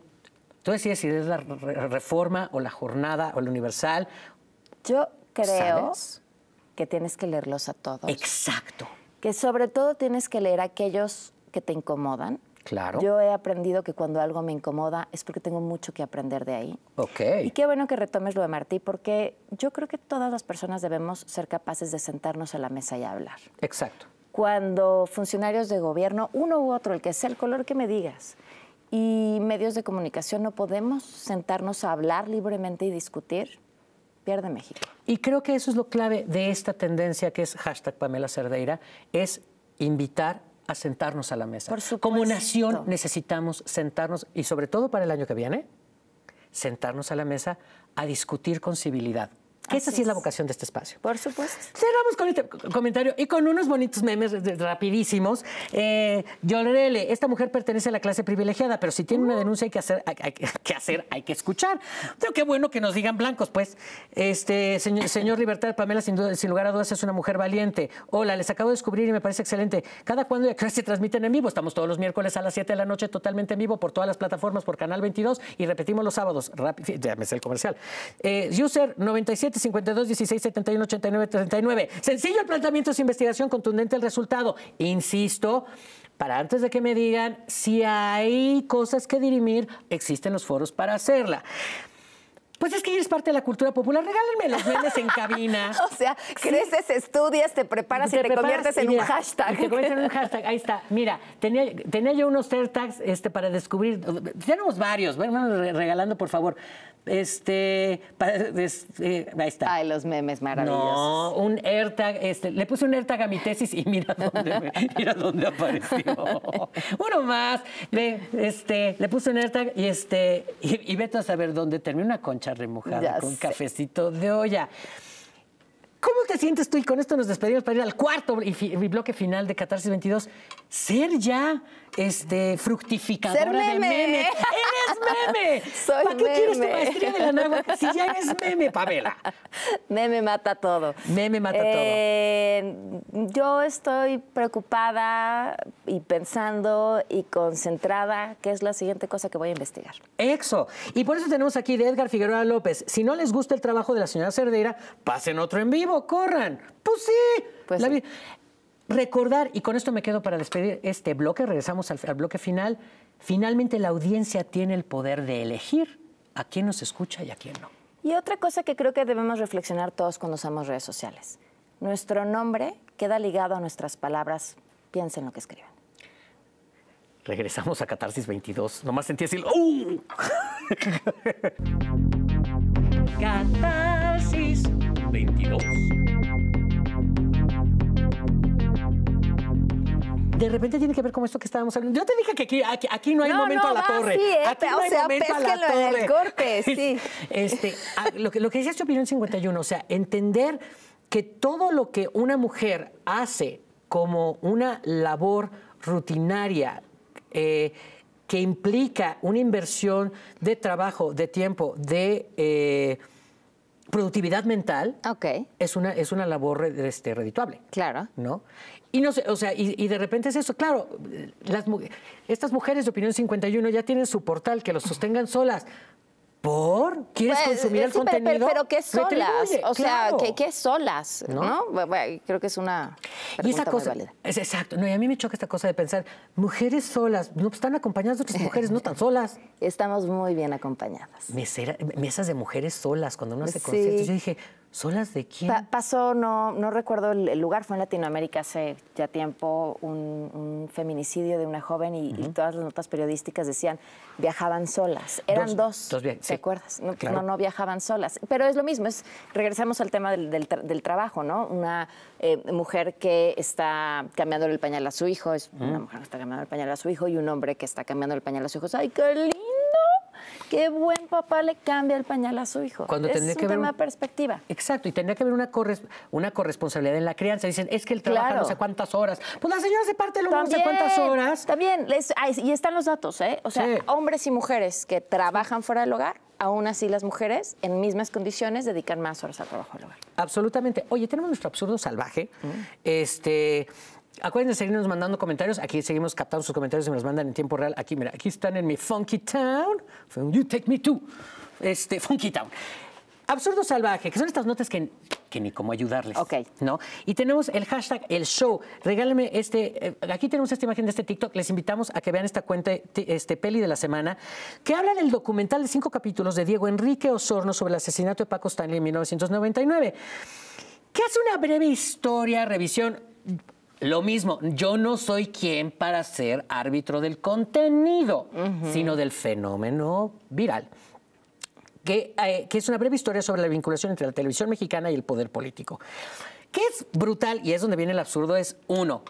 tú decides si es la reforma o la jornada o el universal. Yo creo que tienes que leerlos a todos. Exacto. Que sobre todo tienes que leer aquellos que te incomodan yo he aprendido que cuando algo me incomoda es porque tengo mucho que aprender de ahí. Ok. Y qué bueno que retomes lo de Martí, porque yo creo que todas las personas debemos ser capaces de sentarnos a la mesa y hablar. Exacto. Cuando funcionarios de gobierno, uno u otro, el que sea el color que me digas, y medios de comunicación no podemos sentarnos a hablar libremente y discutir, pierde México. Y creo que eso es lo clave de esta tendencia que es hashtag Pamela Cerdeira, es invitar a sentarnos a la mesa. Como nación necesitamos sentarnos, y sobre todo para el año que viene, sentarnos a la mesa a discutir con civilidad esa sí es. la vocación de este espacio. Por supuesto. Cerramos con este comentario y con unos bonitos memes rapidísimos. Eh, esta mujer pertenece a la clase privilegiada, pero si tiene una mm. denuncia hay que hacer, hay, que, hacer, hay que escuchar. Pero qué bueno que nos digan blancos, pues. Este, señor, Libertad, Pamela, sin, lugar a dudas, es una mujer valiente. Hola, les acabo de descubrir y me parece excelente. Cada cuando ya se transmiten en vivo. Estamos todos los miércoles a las 7 de la noche totalmente en vivo por todas las plataformas, por Canal 22 y repetimos los sábados. ya me el comercial. Eh, user 97 52, 16 71 89 39. Sencillo el planteamiento, es investigación contundente el resultado. Insisto, para antes de que me digan si hay cosas que dirimir, existen los foros para hacerla. Pues es que eres parte de la cultura popular. Regálenme las memes en cabina. o sea, creces, estudias, te preparas y te conviertes en un hashtag. Te conviertes en un hashtag. Ahí está. Mira, tenía, yo unos tags este, para descubrir. Tenemos varios. regalando, por favor. Este, eh, ahí está. Ay, los memes maravillosos. No, un AirTag, este, le puse un AirTag a mi tesis y mira dónde, dónde apareció. Uno más. Le, este, le puse un AirTag y este, y, vete a saber dónde termina una concha remojada con cafecito de olla. ¿Cómo te sientes tú? Y con esto nos despedimos para ir al cuarto y, bloque final de Catarsis 22. Ser ya este, fructificadora Ser meme. meme! qué quieres tu maestría de la nueva? si ya eres meme, Pavela? Meme mata todo. Meme mata todo. Eh, yo estoy preocupada y pensando y concentrada, que es la siguiente cosa que voy a investigar. ¡Exo! Y por eso tenemos aquí de Edgar Figueroa López. Si no les gusta el trabajo de la señora Cerdeira, pasen otro en vivo, corran. Pues sí. Pues Recordar, y con esto me quedo para despedir este bloque, regresamos al bloque final. Finalmente la audiencia tiene el poder de elegir a quién nos escucha y a quién no. Y otra cosa que creo que debemos reflexionar todos cuando usamos redes sociales. Nuestro nombre queda ligado a nuestras palabras. Piensen lo que escriben. Regresamos a Catarsis 22. Nomás sentí así. ¡uh! Catarsis 22. de repente tiene que ver con esto que estábamos hablando. Yo te dije que aquí, no hay momento a la torre. Sí, o sea, el corte, sí. este, lo, que, lo que decía opinión 51, o sea, entender que todo lo que una mujer hace como una labor rutinaria eh, que implica una inversión de trabajo, de tiempo, de eh, productividad mental, okay. es, una, es una labor este, redituable. Claro. ¿no? Y, no sé, o sea, y, de repente es eso, claro, las, estas mujeres de Opinión 51 ya tienen su portal, que los sostengan solas. ¿Por? ¿Quieres pues, consumir eh, el contenido? Pero, ¿qué solas? O sea, ¿qué, ¿qué, solas? ¿No? creo que es una exacto. No, y a mí me choca esta cosa de pensar, mujeres solas, no pues, están acompañadas de otras mujeres, no tan solas. Estamos muy bien acompañadas. mesas de mujeres solas, cuando uno hace conciertos. Yo dije, ¿Solas de quién? pasó, no, no recuerdo el, lugar, fue en Latinoamérica hace ya tiempo, un, feminicidio de una joven y, todas las notas periodísticas decían viajaban solas. Eran dos, ¿te acuerdas? No, no, viajaban solas. Pero es lo mismo, es, regresamos al tema del, trabajo, ¿no? Una eh, mujer que está cambiando el pañal a su hijo, es una mujer que está cambiando el pañal a su hijo y un hombre que está cambiando el pañal a su hijo. ¡Ay, qué lindo! ¿Qué buen papá le cambia el pañal a su hijo? Cuando es que un perspectiva. Exacto, y tendría que haber una, una corresponsabilidad en la crianza. Dicen, es que él trabaja no sé cuántas horas. Pues la señora se parte luego no sé cuántas horas. También, Les... y están los datos, ¿eh? O sea, hombres y mujeres que trabajan fuera del hogar aún así las mujeres en mismas condiciones dedican más horas al trabajo del hogar. Absolutamente. Oye, tenemos nuestro absurdo salvaje. Mm. Este Acuérdense de seguirnos mandando comentarios. Aquí seguimos captando sus comentarios y me los mandan en tiempo real. Aquí, mira, aquí están en mi Funky Town. You take me to. Este, Funky Town. Absurdo Salvaje, que son estas notas que, que ni cómo ayudarles. Ok. ¿No? Y tenemos el hashtag El Show. Regálame este. Eh, aquí tenemos esta imagen de este TikTok. Les invitamos a que vean esta cuenta, este peli de la semana, que habla del documental de cinco capítulos de Diego Enrique Osorno sobre el asesinato de Paco Stanley en 1999 que hace una breve historia, revisión lo mismo, yo no soy quien para ser árbitro del contenido, sino del fenómeno viral. Eh, que, es una breve historia sobre la vinculación entre la televisión mexicana y el poder político. Que es brutal, y es donde viene el absurdo, es uno,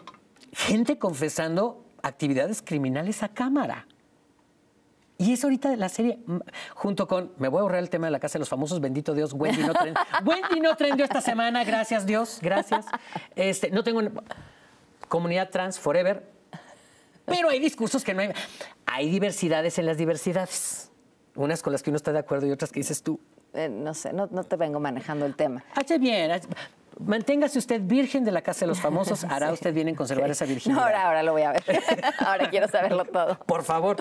gente confesando actividades criminales a cámara. Y es ahorita la serie, junto con, me voy a ahorrar el tema de la casa de los famosos, bendito Dios, Wendy no, trendió esta semana, gracias Dios, gracias. Este, no tengo comunidad trans forever, pero hay discursos que no hay. Hay diversidades en las diversidades. Unas con las que uno está de acuerdo y otras que dices tú. Eh, no sé, no, no, te vengo manejando el tema. Hace bien, manténgase usted virgen de la Casa de los Famosos, hará usted bien en conservar esa virginidad. ahora, ahora lo voy a ver. ahora quiero saberlo todo. Por favor.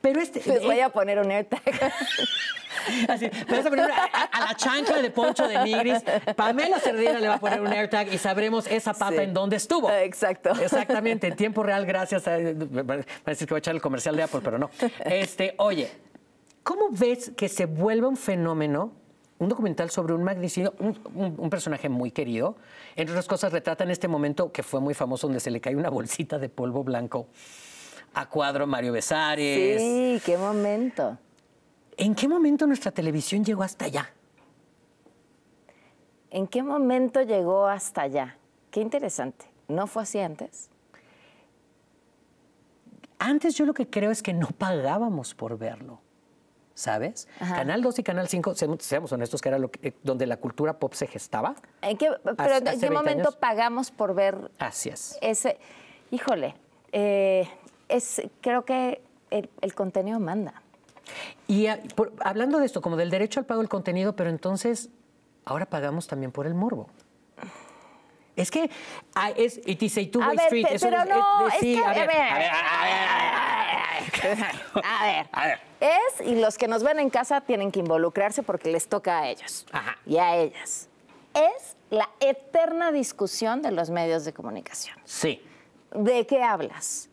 Pero este. Pues voy eh, a poner un AirTag. a, la chancla de Poncho de Nigris, Pamela Cerdeira le va a poner un AirTag y sabremos esa pata en dónde estuvo. Exacto. Exactamente, en tiempo real, gracias Parece que voy a echar el comercial de Apple, pero no. Este, oye, ¿cómo ves que se vuelve un fenómeno un documental sobre un magnicidio, un, personaje muy querido. Entre otras cosas, retratan este momento que fue muy famoso, donde se le cae una bolsita de polvo blanco a cuadro Mario Besares. Sí, qué momento. ¿En qué momento nuestra televisión llegó hasta allá? ¿En qué momento llegó hasta allá? Qué interesante. ¿No fue así antes? Antes yo lo que creo es que no pagábamos por verlo. ¿sabes? Canal 2 y Canal 5, seamos honestos, que era donde la cultura pop se gestaba. ¿En qué, pero ¿en qué momento pagamos por ver? Así Ese, híjole, es, creo que el, contenido manda. Y hablando de esto, como del derecho al pago del contenido, pero entonces ahora pagamos también por el morbo. Es que, es, a two street. a ver, a ver, a ver a ver. A ver. Es, y los que nos ven en casa tienen que involucrarse porque les toca a ellos y a ellas. Es la eterna discusión de los medios de comunicación. Sí. ¿De qué hablas?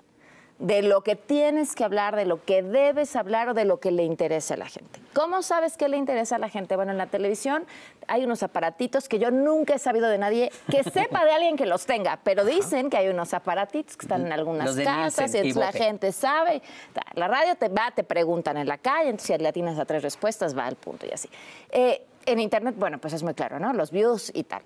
de lo que tienes que hablar, de lo que debes hablar o de lo que le interesa a la gente. ¿Cómo sabes qué le interesa a la gente? Bueno, en la televisión hay unos aparatitos que yo nunca he sabido de nadie que sepa de alguien que los tenga, pero dicen que hay unos aparatitos que están en algunas casas y, la gente sabe. La radio te va, te preguntan en la calle, entonces si le atinas a tres respuestas, va al punto y así. Eh, en Internet, bueno, pues es muy claro, ¿no? Los views y tal.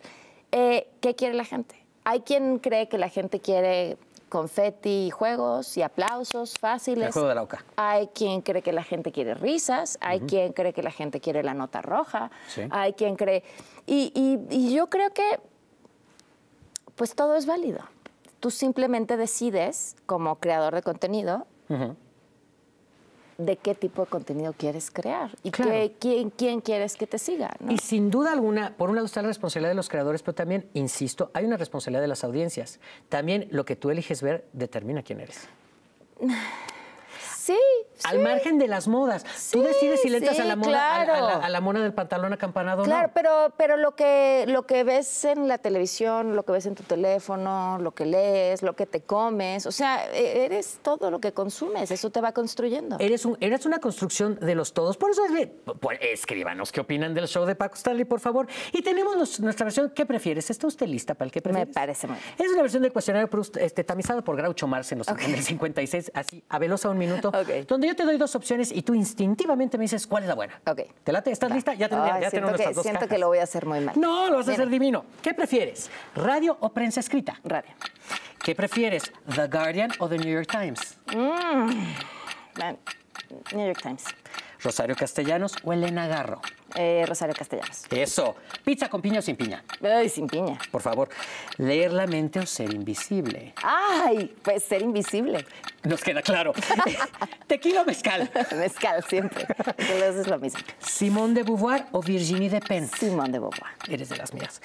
Eh, ¿Qué quiere la gente? Hay quien cree que la gente quiere confeti y juegos y aplausos fáciles. juego de la oca. Hay quien cree que la gente quiere risas, hay quien cree que la gente quiere la nota roja, hay quien cree... Y, yo creo que pues todo es válido. Tú simplemente decides como creador de contenido de qué tipo de contenido quieres crear y quién, quién, quieres que te siga. Y sin duda alguna, por un lado está la responsabilidad de los creadores, pero también, insisto, hay una responsabilidad de las audiencias. También lo que tú eliges ver determina quién eres. Sí. Al margen de las modas. Tú decides si le entras a, la moda, a, la, mona del pantalón acampanado claro, no. pero, pero lo, que, lo que ves en la televisión, lo que ves en tu teléfono, lo que lees, lo que te comes, o sea, e, eres todo lo que consumes, eso te va construyendo. Eres, un, eres una construcción de los todos. Por eso pues, escríbanos qué opinan del show de Paco Stanley, por favor. Y tenemos nuestra versión, ¿qué prefieres? ¿Está usted lista para el que prefieres? Me parece muy bien. Es una versión del cuestionario este, tamizado por Graucho Mars en los y 56, así, a veloz a un minuto donde yo te doy dos opciones y tú instintivamente me dices cuál es la buena. ¿Te late? ¿Estás lista? Ya, te, ah, ya, siento, que, lo voy a hacer muy mal. No, lo vas a hacer divino. ¿Qué prefieres? ¿Radio o prensa escrita? Radio. ¿Qué prefieres? ¿The Guardian o The New York Times? Mmm. New York Times. Rosario Castellanos o Elena Garro. Eh, Rosario Castellanos. Eso. ¿Pizza con piña o sin piña? Ay, sin piña. Por favor, ¿leer la mente o ser invisible? Ay, pues ser invisible. Nos queda claro. ¿Tequila mezcal? mezcal, siempre. Entonces es lo mismo. ¿Simón de Beauvoir o Virginie de Pen? Simón de Beauvoir. Eres de las mías.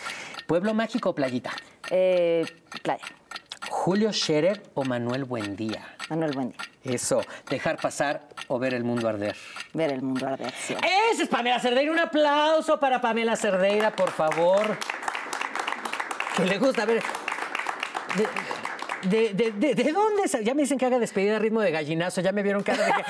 ¿Pueblo mágico o playita? Eh, playa. Julio Scherer o Manuel Buendía. Manuel Buendía. Eso, dejar pasar o ver el mundo arder. Ver el mundo arder, sí. es Pamela Cerdeira. Un aplauso para Pamela Cerdeira, por favor. Que le gusta ver. ¿De, dónde? Ya me dicen que haga despedida a ritmo de gallinazo, ya me vieron cara de que,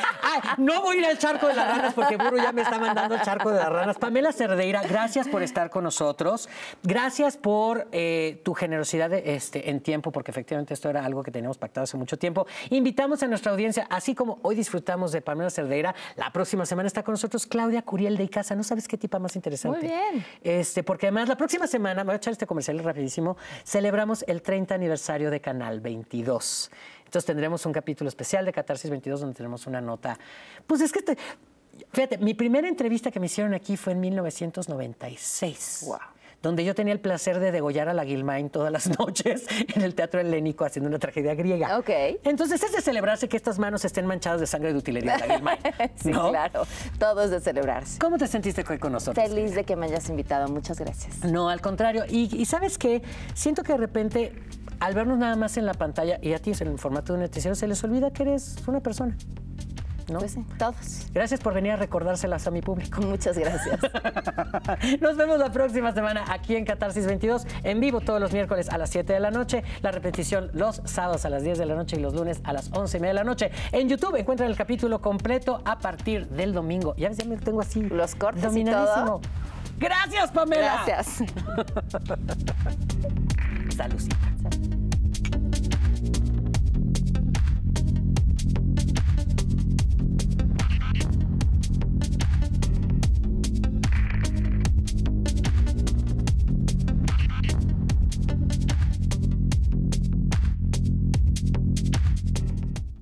no voy a ir al charco de las ranas porque Buru ya me está mandando al charco de las ranas. Pamela Cerdeira, gracias por estar con nosotros, gracias por eh, tu generosidad este, en tiempo, porque efectivamente esto era algo que teníamos pactado hace mucho tiempo. Invitamos a nuestra audiencia, así como hoy disfrutamos de Pamela Cerdeira, la próxima semana está con nosotros Claudia Curiel de Icaza, no sabes qué tipa más interesante. Muy bien. Este, porque además la próxima semana, voy a echar este comercial rapidísimo, celebramos el 30 aniversario de Canal. 22. Entonces tendremos un capítulo especial de Catarsis 22 donde tenemos una nota. Pues es que, te... fíjate, mi primera entrevista que me hicieron aquí fue en 1996. Wow donde yo tenía el placer de degollar a la Guilmain todas las noches en el Teatro Helénico haciendo una tragedia griega. Ok. Entonces es de celebrarse que estas manos estén manchadas de sangre de utilería de la Guilmain. sí, claro. Todo es de celebrarse. ¿Cómo te sentiste hoy con nosotros? Feliz de que me hayas invitado. Muchas gracias. No, al contrario. Y, y sabes qué? Siento que de repente al vernos nada más en la pantalla y a ti en el formato de un noticiero, se les olvida que eres una persona. ¿no? Pues todos. Gracias por venir a recordárselas a mi público. Muchas gracias. Nos vemos la próxima semana aquí en Catarsis 22, en vivo todos los miércoles a las 7 de la noche, la repetición los sábados a las 10 de la noche y los lunes a las 11 y media de la noche. En YouTube encuentran el capítulo completo a partir del domingo. Ya, ves, ya me tengo así. Los cortes y Gracias, Pamela. Gracias. Hasta Lucita.